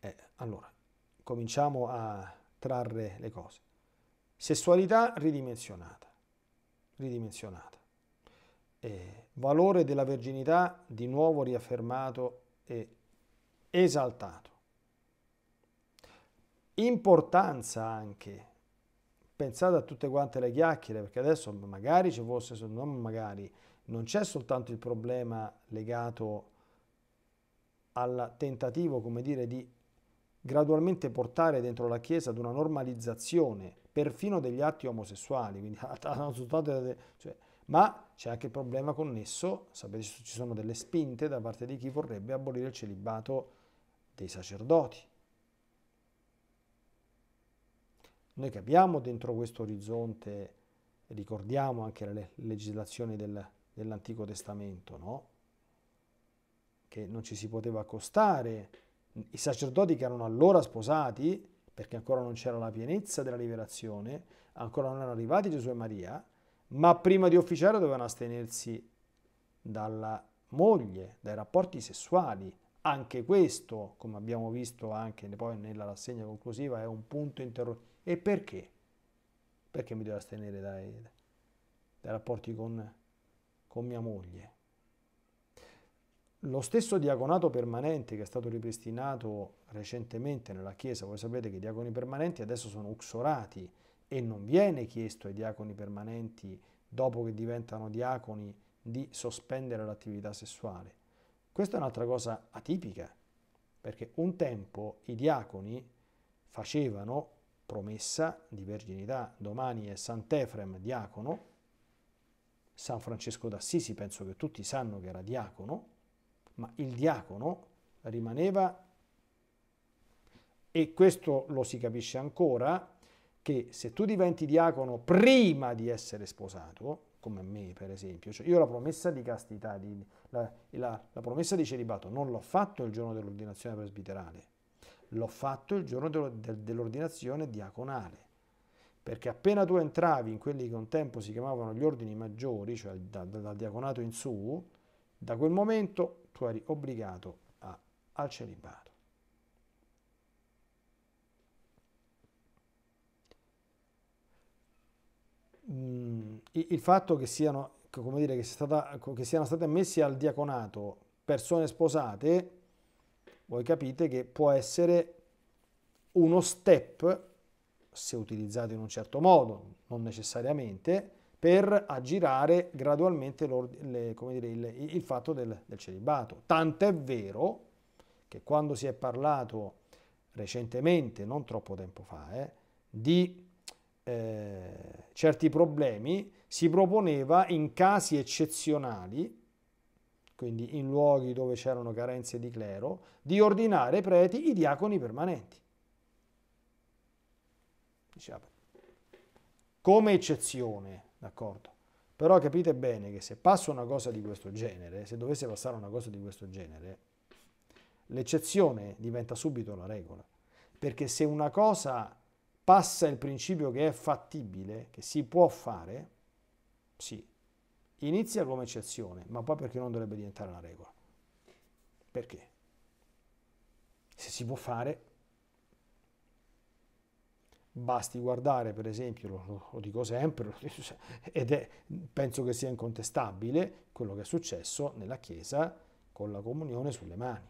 eh, allora, cominciamo a trarre le cose. Sessualità ridimensionata, ridimensionata. Eh, valore della verginità di nuovo riaffermato e esaltato. Importanza anche, pensate a tutte quante le chiacchiere, perché adesso magari ci fosse, non magari, non c'è soltanto il problema legato al tentativo, come dire, di gradualmente portare dentro la Chiesa ad una normalizzazione perfino degli atti omosessuali, quindi, [laughs] cioè, ma c'è anche il problema connesso, sapete ci sono delle spinte da parte di chi vorrebbe abolire il celibato dei sacerdoti. Noi capiamo dentro questo orizzonte, ricordiamo anche le legislazioni del dell'Antico Testamento, no? che non ci si poteva accostare. I sacerdoti che erano allora sposati, perché ancora non c'era la pienezza della liberazione, ancora non erano arrivati Gesù e Maria, ma prima di officiare dovevano astenersi dalla moglie, dai rapporti sessuali. Anche questo, come abbiamo visto anche poi nella rassegna conclusiva, è un punto interrogativo. E perché? Perché mi devo astenere dai, dai rapporti con con mia moglie. Lo stesso diaconato permanente che è stato ripristinato recentemente nella Chiesa, voi sapete che i diaconi permanenti adesso sono uxorati e non viene chiesto ai diaconi permanenti, dopo che diventano diaconi, di sospendere l'attività sessuale. Questa è un'altra cosa atipica, perché un tempo i diaconi facevano promessa di verginità, domani è Sant'Efrem diacono, San Francesco d'Assisi, penso che tutti sanno che era diacono, ma il diacono rimaneva, e questo lo si capisce ancora, che se tu diventi diacono prima di essere sposato, come me per esempio, cioè io la promessa di castità, di, la, la, la promessa di celibato non l'ho fatto il giorno dell'ordinazione presbiterale, l'ho fatto il giorno dell'ordinazione diaconale perché appena tu entravi in quelli che un tempo si chiamavano gli ordini maggiori, cioè dal da, da diaconato in su, da quel momento tu eri obbligato a, al celibato. Mm, il fatto che siano, come dire, che, sia stata, che siano state ammesse al diaconato persone sposate, voi capite che può essere uno step se utilizzato in un certo modo, non necessariamente, per aggirare gradualmente le, dire, il, il, fatto del, del celibato. Tant'è vero che quando si è parlato recentemente, non troppo tempo fa, eh, di eh, certi problemi, si proponeva in casi eccezionali, quindi in luoghi dove c'erano carenze di clero, di ordinare preti i diaconi permanenti diciamo, come eccezione, d'accordo? Però capite bene che se passa una cosa di questo genere, se dovesse passare una cosa di questo genere, l'eccezione diventa subito la regola. Perché se una cosa passa il principio che è fattibile, che si può fare, sì, inizia come eccezione, ma poi perché non dovrebbe diventare la regola? Perché? Se si può fare, Basti guardare, per esempio, lo, lo dico sempre, ed è, penso che sia incontestabile quello che è successo nella Chiesa con la comunione sulle mani.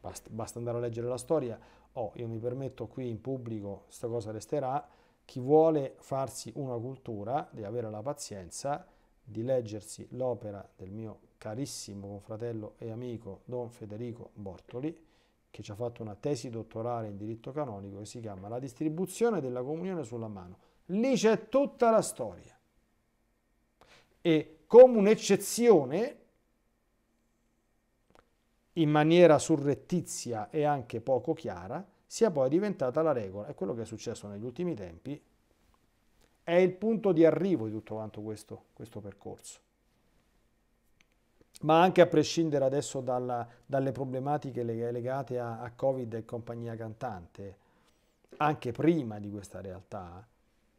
Basta, basta andare a leggere la storia. Oh, io mi permetto qui in pubblico, questa cosa resterà. Chi vuole farsi una cultura deve avere la pazienza di leggersi l'opera del mio carissimo fratello e amico Don Federico Bortoli che ci ha fatto una tesi dottorale in diritto canonico che si chiama La distribuzione della comunione sulla mano. Lì c'è tutta la storia. E come un'eccezione, in maniera surrettizia e anche poco chiara, sia poi diventata la regola. E quello che è successo negli ultimi tempi. È il punto di arrivo di tutto quanto questo, questo percorso ma anche a prescindere adesso dalla, dalle problematiche legate a, a, Covid e compagnia cantante, anche prima di questa realtà,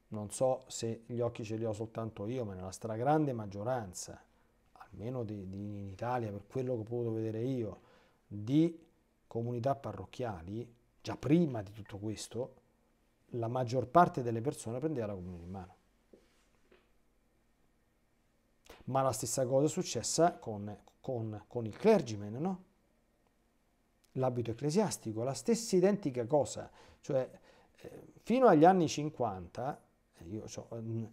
non so se gli occhi ce li ho soltanto io, ma nella stragrande maggioranza, almeno di, di, in Italia, per quello che ho potuto vedere io, di comunità parrocchiali, già prima di tutto questo, la maggior parte delle persone prendeva la comunione in mano. Ma la stessa cosa è successa con, con, con il clergyman, no? L'abito ecclesiastico, la stessa identica cosa. Cioè, eh, fino agli anni 50, eh, so, mm,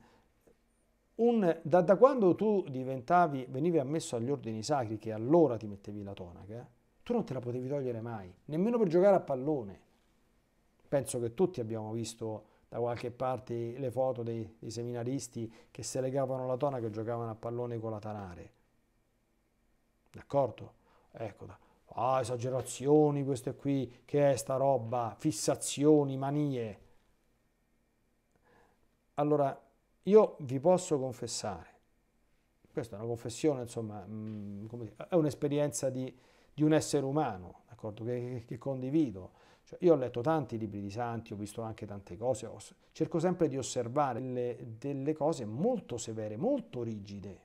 un, da, da, quando tu diventavi, venivi ammesso agli ordini sacri, che allora ti mettevi la tonaca, eh, tu non te la potevi togliere mai, nemmeno per giocare a pallone. Penso che tutti abbiamo visto da qualche parte le foto dei, dei seminaristi che se legavano la tona che giocavano a pallone con la Tanare. D'accordo? Ecco, ah, esagerazioni queste qui, che è sta roba, fissazioni, manie. Allora, io vi posso confessare, questa è una confessione, insomma, mh, mm, come, è un'esperienza di, di, un essere umano, che, che, condivido. Cioè, io ho letto tanti libri di santi, ho visto anche tante cose, ho, cerco sempre di osservare delle, delle cose molto severe, molto rigide.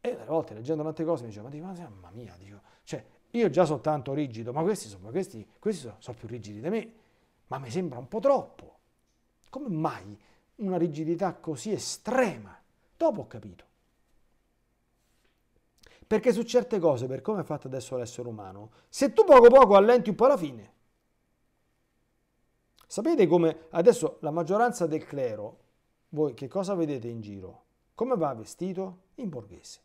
E a volte leggendo tante cose mi dicevo, ma dico, mamma mia, dico, cioè, io già sono tanto rigido, ma questi, sono, questi, questi sono, sono più rigidi di me, ma mi sembra un po' troppo. Come mai una rigidità così estrema? Dopo ho capito. Perché su certe cose, per come è fatto adesso l'essere umano, se tu poco poco allenti un po' la fine, Sapete come adesso la maggioranza del clero, voi che cosa vedete in giro? Come va vestito? In borghese.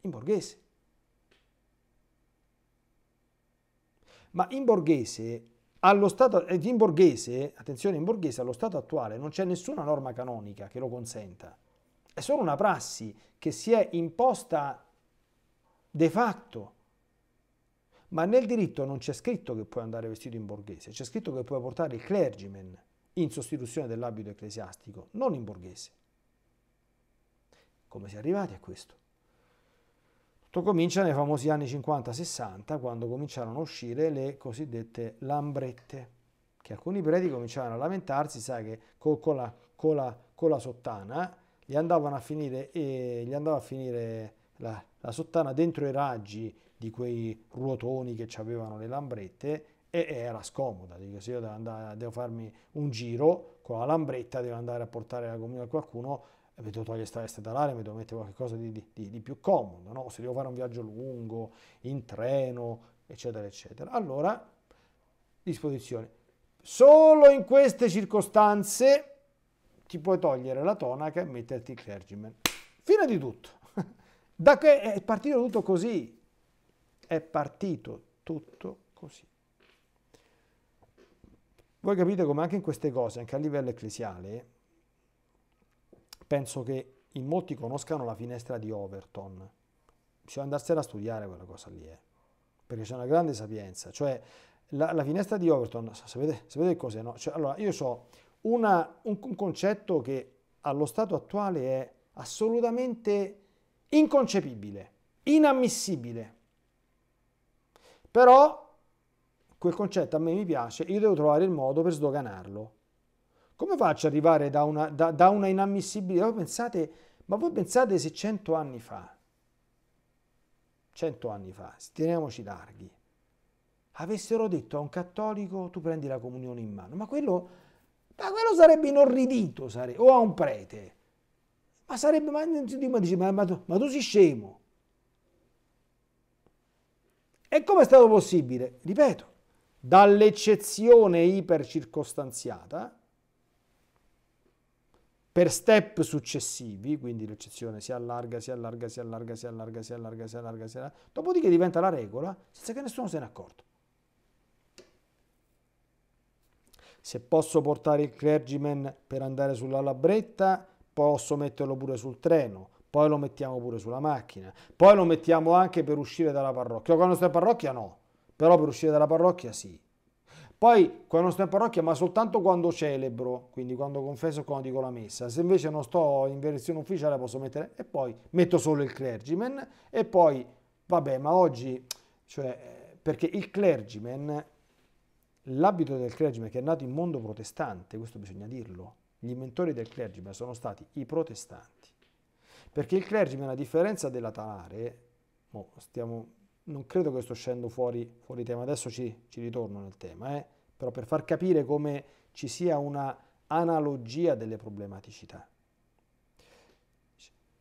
In borghese. Ma in borghese, allo stato, eh, in borghese, attenzione, in borghese allo stato attuale non c'è nessuna norma canonica che lo consenta. È solo una prassi che si è imposta de facto ma nel diritto non c'è scritto che puoi andare vestito in borghese, c'è scritto che puoi portare il clergyman in sostituzione dell'abito ecclesiastico, non in borghese. Come si è arrivati a questo? Tutto comincia nei famosi anni 50-60, quando cominciarono a uscire le cosiddette lambrette, che alcuni preti cominciavano a lamentarsi, sai che con, con, la, con, la, con la, sottana gli andavano a finire, eh, gli andava a finire la, la sottana dentro i raggi di quei ruotoni che avevano le lambrette e era scomoda, dico se io devo, andare, devo, farmi un giro con la lambretta, devo andare a portare la comune a qualcuno, eh, mi devo togliere questa veste dall'aria, mi devo mettere qualcosa di, di, di più comodo, no? se devo fare un viaggio lungo, in treno, eccetera, eccetera. Allora, disposizione, solo in queste circostanze ti puoi togliere la tonaca e metterti il clergyman. Fine di tutto. Da che è partito tutto così. È partito tutto così. Voi capite come anche in queste cose, anche a livello ecclesiale, penso che in molti conoscano la finestra di Overton. Bisogna andarsela a studiare quella cosa lì, eh. perché c'è una grande sapienza. Cioè, la, la finestra di Overton, sapete, sapete cos'è? No? Cioè, allora, io so una, un, un concetto che allo stato attuale è assolutamente inconcepibile, inammissibile. Però quel concetto a me mi piace, io devo trovare il modo per sdoganarlo. Come faccio ad arrivare da una, da, da una inammissibilità? Voi pensate, ma voi pensate se cento anni fa, cento anni fa, teniamoci larghi, avessero detto a un cattolico tu prendi la comunione in mano, ma quello, ma quello sarebbe inorridito, sare, o a un prete. Ma sarebbe, ma, Dio ma, ma, ma tu sei scemo. E come è stato possibile? Ripeto, dall'eccezione ipercircostanziata per step successivi, quindi l'eccezione si allarga, si allarga, si allarga, si allarga, si allarga, si allarga, si allarga, dopodiché diventa la regola senza che nessuno se ne accorto. Se posso portare il clergyman per andare sulla labretta, posso metterlo pure sul treno, poi lo mettiamo pure sulla macchina, poi lo mettiamo anche per uscire dalla parrocchia. Quando sto in parrocchia no, però per uscire dalla parrocchia sì. Poi quando sto in parrocchia, ma soltanto quando celebro, quindi quando confesso e quando dico la messa. Se invece non sto in versione ufficiale posso mettere, e poi metto solo il clergyman, e poi, vabbè, ma oggi, cioè, perché il clergyman, l'abito del clergyman che è nato in mondo protestante, questo bisogna dirlo, gli inventori del clergyman sono stati i protestanti. Perché il clergyman, a differenza della talare, oh, stiamo, non credo che sto scendo fuori, fuori tema, adesso ci, ci, ritorno nel tema, eh? però per far capire come ci sia una analogia delle problematicità.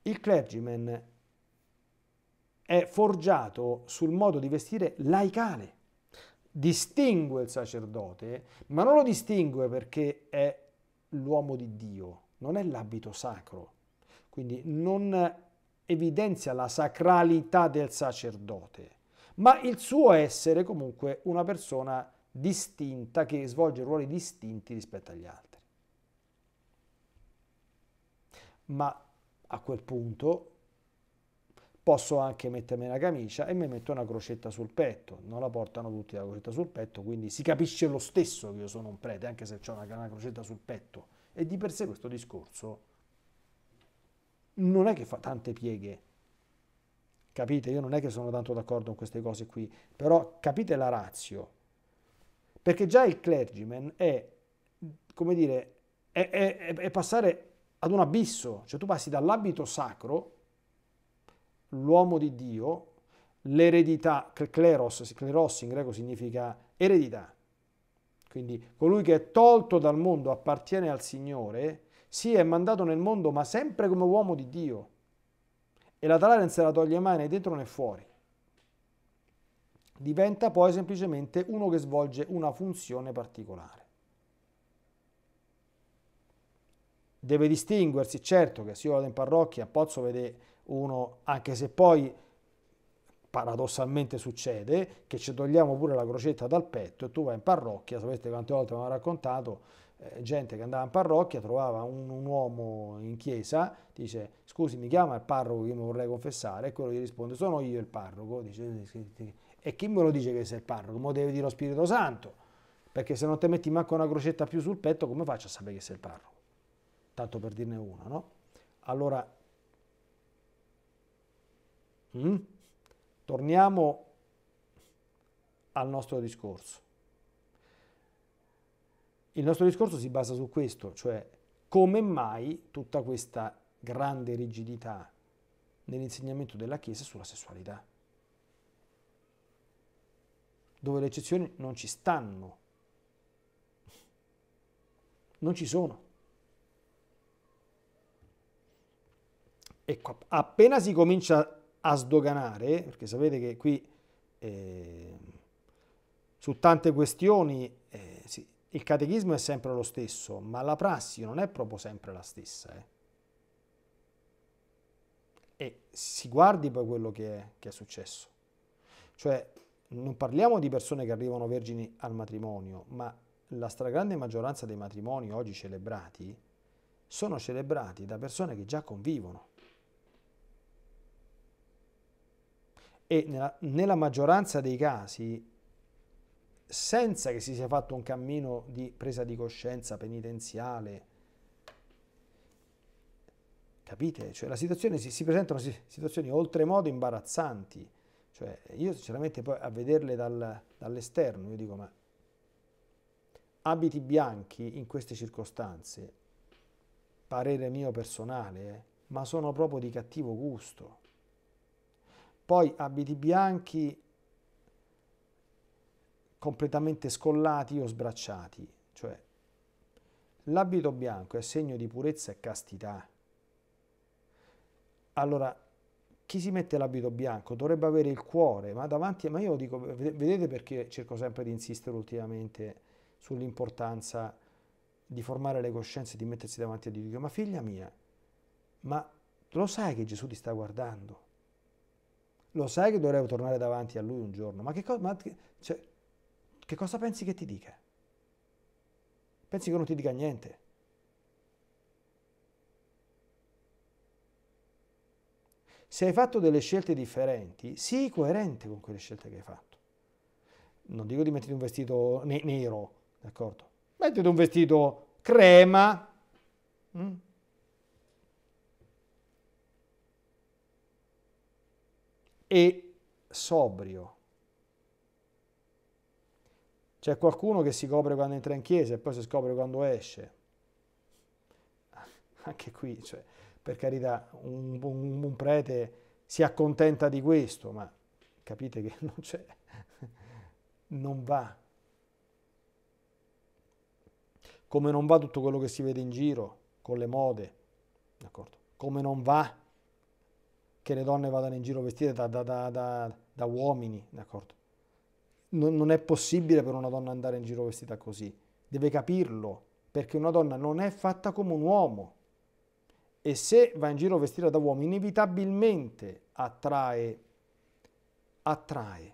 Il clergyman è forgiato sul modo di vestire laicale, distingue il sacerdote, ma non lo distingue perché è l'uomo di Dio, non è l'abito sacro, quindi non evidenzia la sacralità del sacerdote, ma il suo essere comunque una persona distinta che svolge ruoli distinti rispetto agli altri. Ma a quel punto posso anche mettermi una camicia e mi metto una crocetta sul petto. Non la portano tutti la crocetta sul petto, quindi si capisce lo stesso che io sono un prete, anche se ho una, una crocetta sul petto. E di per sé questo discorso non è che fa tante pieghe. Capite? Io non è che sono tanto d'accordo con queste cose qui, però capite la razio. Perché già il clergyman è, come dire, è, è, è passare ad un abisso, cioè tu passi dall'abito sacro l'uomo di Dio, l'eredità, kleros, kleros in greco significa eredità, quindi colui che è tolto dal mondo appartiene al Signore, sì è mandato nel mondo ma sempre come uomo di Dio e la talare non se la toglie mai né dentro né fuori. Diventa poi semplicemente uno che svolge una funzione particolare. Deve distinguersi, certo che se io vado in parrocchia posso vedere uno, anche se poi paradossalmente succede, che ci togliamo pure la crocetta dal petto e tu vai in parrocchia, sapete quante volte mi hanno raccontato, eh, gente che andava in parrocchia, trovava un, un, uomo in chiesa, dice scusi mi chiama il parroco che mi vorrei confessare, e quello gli risponde sono io il parroco, dice, e chi me lo dice che sei il parroco? Mo deve dire lo Spirito Santo, perché se non ti metti manco una crocetta più sul petto come faccio a sapere che sei il parroco? Tanto per dirne una, no? Allora Mm? Torniamo al nostro discorso. Il nostro discorso si basa su questo, cioè come mai tutta questa grande rigidità nell'insegnamento della Chiesa sulla sessualità, dove le eccezioni non ci stanno, non ci sono. E ecco, appena si comincia a sdoganare, perché sapete che qui eh, su tante questioni eh, sì, il catechismo è sempre lo stesso, ma la prassi non è proprio sempre la stessa. Eh. E si guardi poi quello che è, che è successo. Cioè, non parliamo di persone che arrivano vergini al matrimonio, ma la stragrande maggioranza dei matrimoni oggi celebrati sono celebrati da persone che già convivono. e nella, nella maggioranza dei casi senza che si sia fatto un cammino di presa di coscienza penitenziale. Capite? Cioè, la situazione si, si presentano situazioni oltremodo imbarazzanti. Cioè, io sinceramente poi a vederle dal, dall'esterno, io dico, ma abiti bianchi in queste circostanze, parere mio personale, eh, ma sono proprio di cattivo gusto poi abiti bianchi completamente scollati o sbracciati, cioè l'abito bianco è segno di purezza e castità. Allora, chi si mette l'abito bianco dovrebbe avere il cuore, ma davanti, ma io dico, vedete perché cerco sempre di insistere ultimamente sull'importanza di formare le coscienze, di mettersi davanti a Dio, ma figlia mia, ma lo sai che Gesù ti sta guardando? lo sai che dovrei tornare davanti a lui un giorno, ma che, co- ma che, cioè, che cosa pensi che ti dica? Pensi che non ti dica niente? Se hai fatto delle scelte differenti, sii coerente con quelle scelte che hai fatto. Non dico di metterti un vestito ne- nero, d'accordo? Mettiti un vestito crema. Mm? e sobrio. C'è qualcuno che si copre quando entra in chiesa e poi si scopre quando esce. [laughs] Anche qui, cioè, per carità, un, un, un prete si accontenta di questo, ma capite che non c'è, non va. Come non va tutto quello che si vede in giro, con le mode, d'accordo? Come non va che le donne vadano in giro vestite da, da, da, da uomini, d'accordo? Non, non è possibile per una donna andare in giro vestita così, deve capirlo, perché una donna non è fatta come un uomo e se va in giro vestita da uomo inevitabilmente attrae, attrae.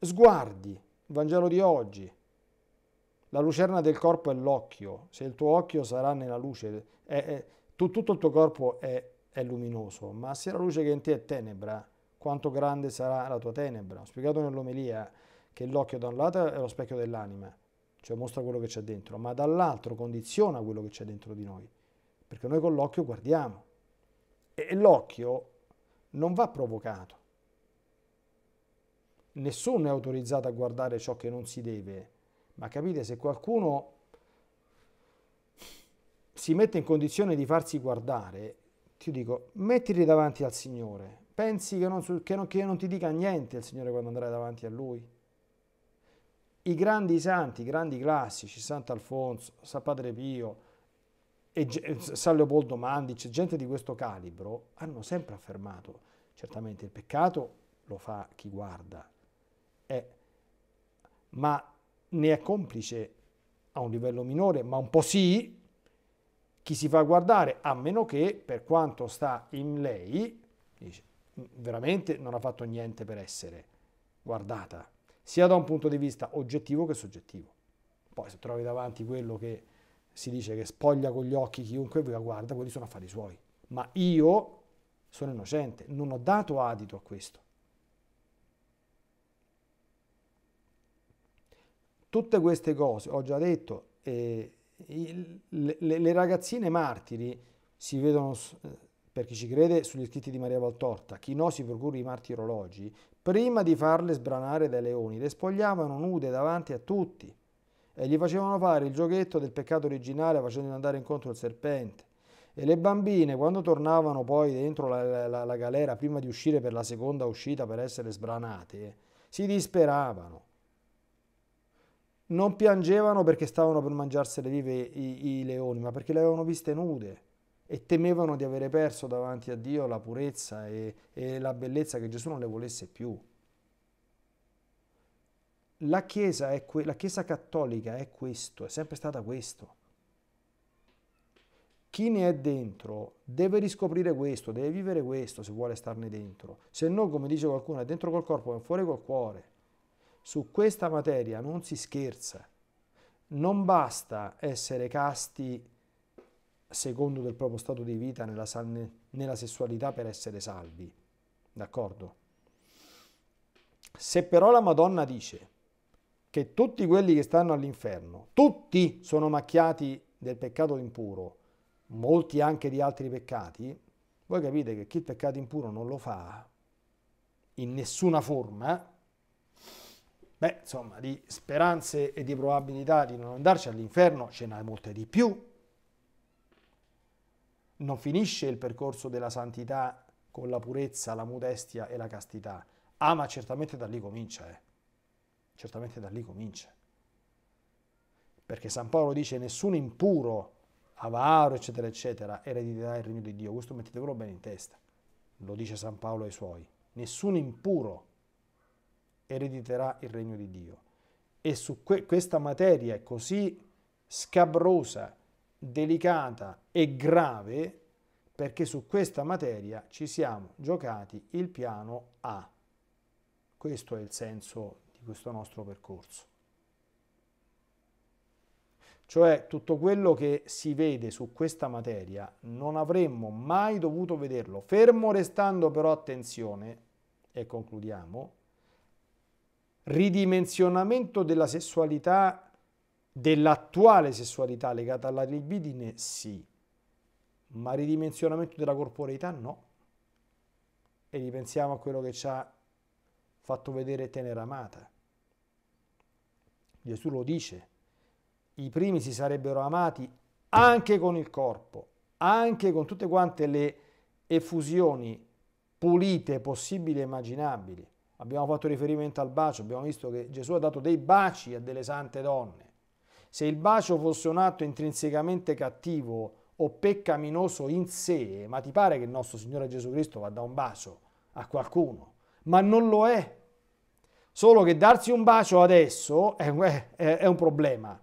Sguardi, Vangelo di oggi, la lucerna del corpo è l'occhio, se il tuo occhio sarà nella luce, è, è, tu, tutto il tuo corpo è è luminoso, ma se la luce che in te è tenebra, quanto grande sarà la tua tenebra? Ho spiegato nell'omelia che l'occhio da un lato è lo specchio dell'anima, cioè mostra quello che c'è dentro, ma dall'altro condiziona quello che c'è dentro di noi, perché noi con l'occhio guardiamo e l'occhio non va provocato. Nessuno è autorizzato a guardare ciò che non si deve, ma capite se qualcuno si mette in condizione di farsi guardare, ti dico, mettiti davanti al Signore. Pensi che non, che non, che non ti dica niente il Signore quando andrai davanti a Lui? I grandi santi, i grandi classici, Sant'Alfonso, San Padre Pio, e eh, San Leopoldo Mandic, gente di questo calibro, hanno sempre affermato, certamente il peccato lo fa chi guarda, eh, ma ne è complice a un livello minore, ma un po' sì, chi si fa guardare, a meno che per quanto sta in lei, dice, veramente non ha fatto niente per essere guardata, sia da un punto di vista oggettivo che soggettivo. Poi se trovi davanti quello che si dice che spoglia con gli occhi chiunque vi guarda, quelli sono affari suoi. Ma io sono innocente, non ho dato adito a questo. Tutte queste cose, ho già detto, eh, il, le, le, ragazzine martiri si vedono, eh, per chi ci crede, sugli scritti di Maria Valtorta, chi no si procura i martirologi, prima di farle sbranare dai leoni, le spogliavano nude davanti a tutti e gli facevano fare il giochetto del peccato originale facendogli andare incontro al serpente. E le bambine, quando tornavano poi dentro la, la, la galera, prima di uscire per la seconda uscita per essere sbranate, si disperavano non piangevano perché stavano per mangiarsele vive i, i leoni, ma perché le avevano viste nude e temevano di avere perso davanti a Dio la purezza e, e la bellezza che Gesù non le volesse più. La Chiesa, que- la Chiesa cattolica è questo, è sempre stata questo. Chi ne è dentro deve riscoprire questo, deve vivere questo se vuole starne dentro. Se no, come dice qualcuno, è dentro col corpo, è fuori col cuore. Su questa materia non si scherza. Non basta essere casti secondo del proprio stato di vita nella, nella sessualità per essere salvi. D'accordo? Se però la Madonna dice che tutti quelli che stanno all'inferno, tutti sono macchiati del peccato impuro, molti anche di altri peccati, voi capite che chi il peccato impuro non lo fa in nessuna forma, Beh, insomma, di speranze e di probabilità di non andarci all'inferno ce n'è molte di più. Non finisce il percorso della santità con la purezza, la modestia e la castità. Ah, ma certamente da lì comincia, eh. Certamente da lì comincia. Perché San Paolo dice nessuno impuro, avaro, eccetera, eccetera, erediterà il regno di Dio. Questo mettetevelo bene in testa. Lo dice San Paolo ai suoi. Nessuno impuro erediterà il regno di Dio. E su que questa materia così scabrosa, delicata e grave, perché su questa materia ci siamo giocati il piano A. Questo è il senso di questo nostro percorso. Cioè tutto quello che si vede su questa materia non avremmo mai dovuto vederlo, fermo restando però attenzione, e concludiamo, ridimensionamento della sessualità, dell'attuale sessualità legata alla libidine, sì, ma ridimensionamento della corporeità no. E ripensiamo a quello che ci ha fatto vedere tenera amata. Gesù lo dice, i primi si sarebbero amati anche con il corpo, anche con tutte quante le effusioni pulite possibili e immaginabili abbiamo fatto riferimento al bacio, abbiamo visto che Gesù ha dato dei baci a delle sante donne. Se il bacio fosse un atto intrinsecamente cattivo o peccaminoso in sé, ma ti pare che il nostro Signore Gesù Cristo vada a un bacio a qualcuno? Ma non lo è. Solo che darsi un bacio adesso è, è, è un problema,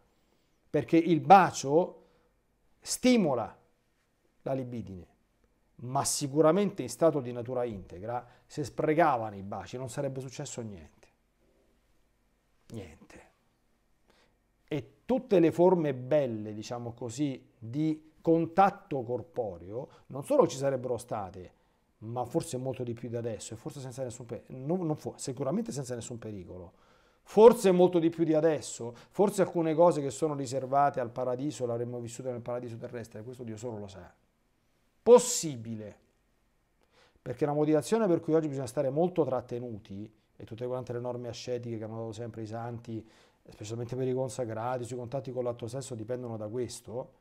perché il bacio stimola la libidine ma sicuramente in stato di natura integra, se sprecavano i baci non sarebbe successo niente. Niente. E tutte le forme belle, diciamo così, di contatto corporeo non solo ci sarebbero state, ma forse molto di più di adesso, e forse senza nessun non, non sicuramente senza nessun pericolo. Forse molto di più di adesso, forse alcune cose che sono riservate al paradiso l'avremmo avremmo nel paradiso terrestre, questo Dio solo lo sa possibile, perché la motivazione per cui oggi bisogna stare molto trattenuti e tutte quante le norme ascetiche che hanno dato sempre i santi, specialmente per i consacrati, sui contatti con l'altro sesso dipendono da questo,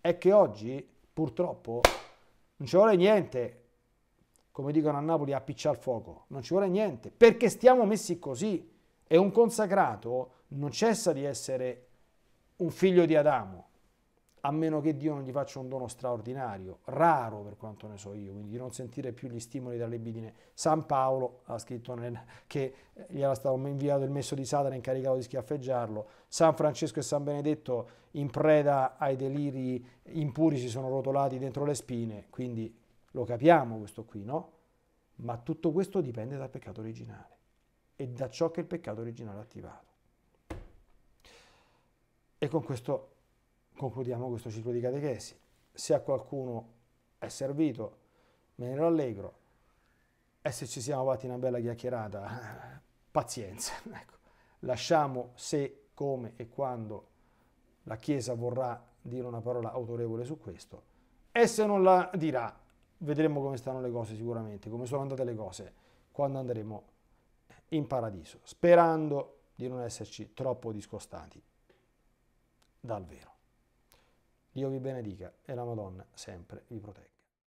è che oggi purtroppo non ci vuole niente, come dicono a Napoli, a picciare il fuoco, non ci vuole niente, perché stiamo messi così e un consacrato non cessa di essere un figlio di Adamo, a meno che Dio non gli faccia un dono straordinario, raro per quanto ne so io, quindi di non sentire più gli stimoli dalle bidine. San Paolo ha scritto nel, che eh, gli era stato inviato il messo di Satana incaricato di schiaffeggiarlo, San Francesco e San Benedetto in preda ai deliri impuri si sono rotolati dentro le spine, quindi lo capiamo questo qui, no? Ma tutto questo dipende dal peccato originale e da ciò che il peccato originale ha attivato. E con questo concludiamo questo ciclo di catechesi. Se a qualcuno è servito, me ne rallegro. E se ci siamo fatti una bella chiacchierata, [laughs] pazienza. [laughs] Ecco. Lasciamo se, come e quando la Chiesa vorrà dire una parola autorevole su questo. E se non la dirà, vedremo come stanno le cose sicuramente, come sono andate le cose quando andremo in paradiso, sperando di non esserci troppo discostati dal vero. Dio vi benedica e la Madonna sempre vi protegga.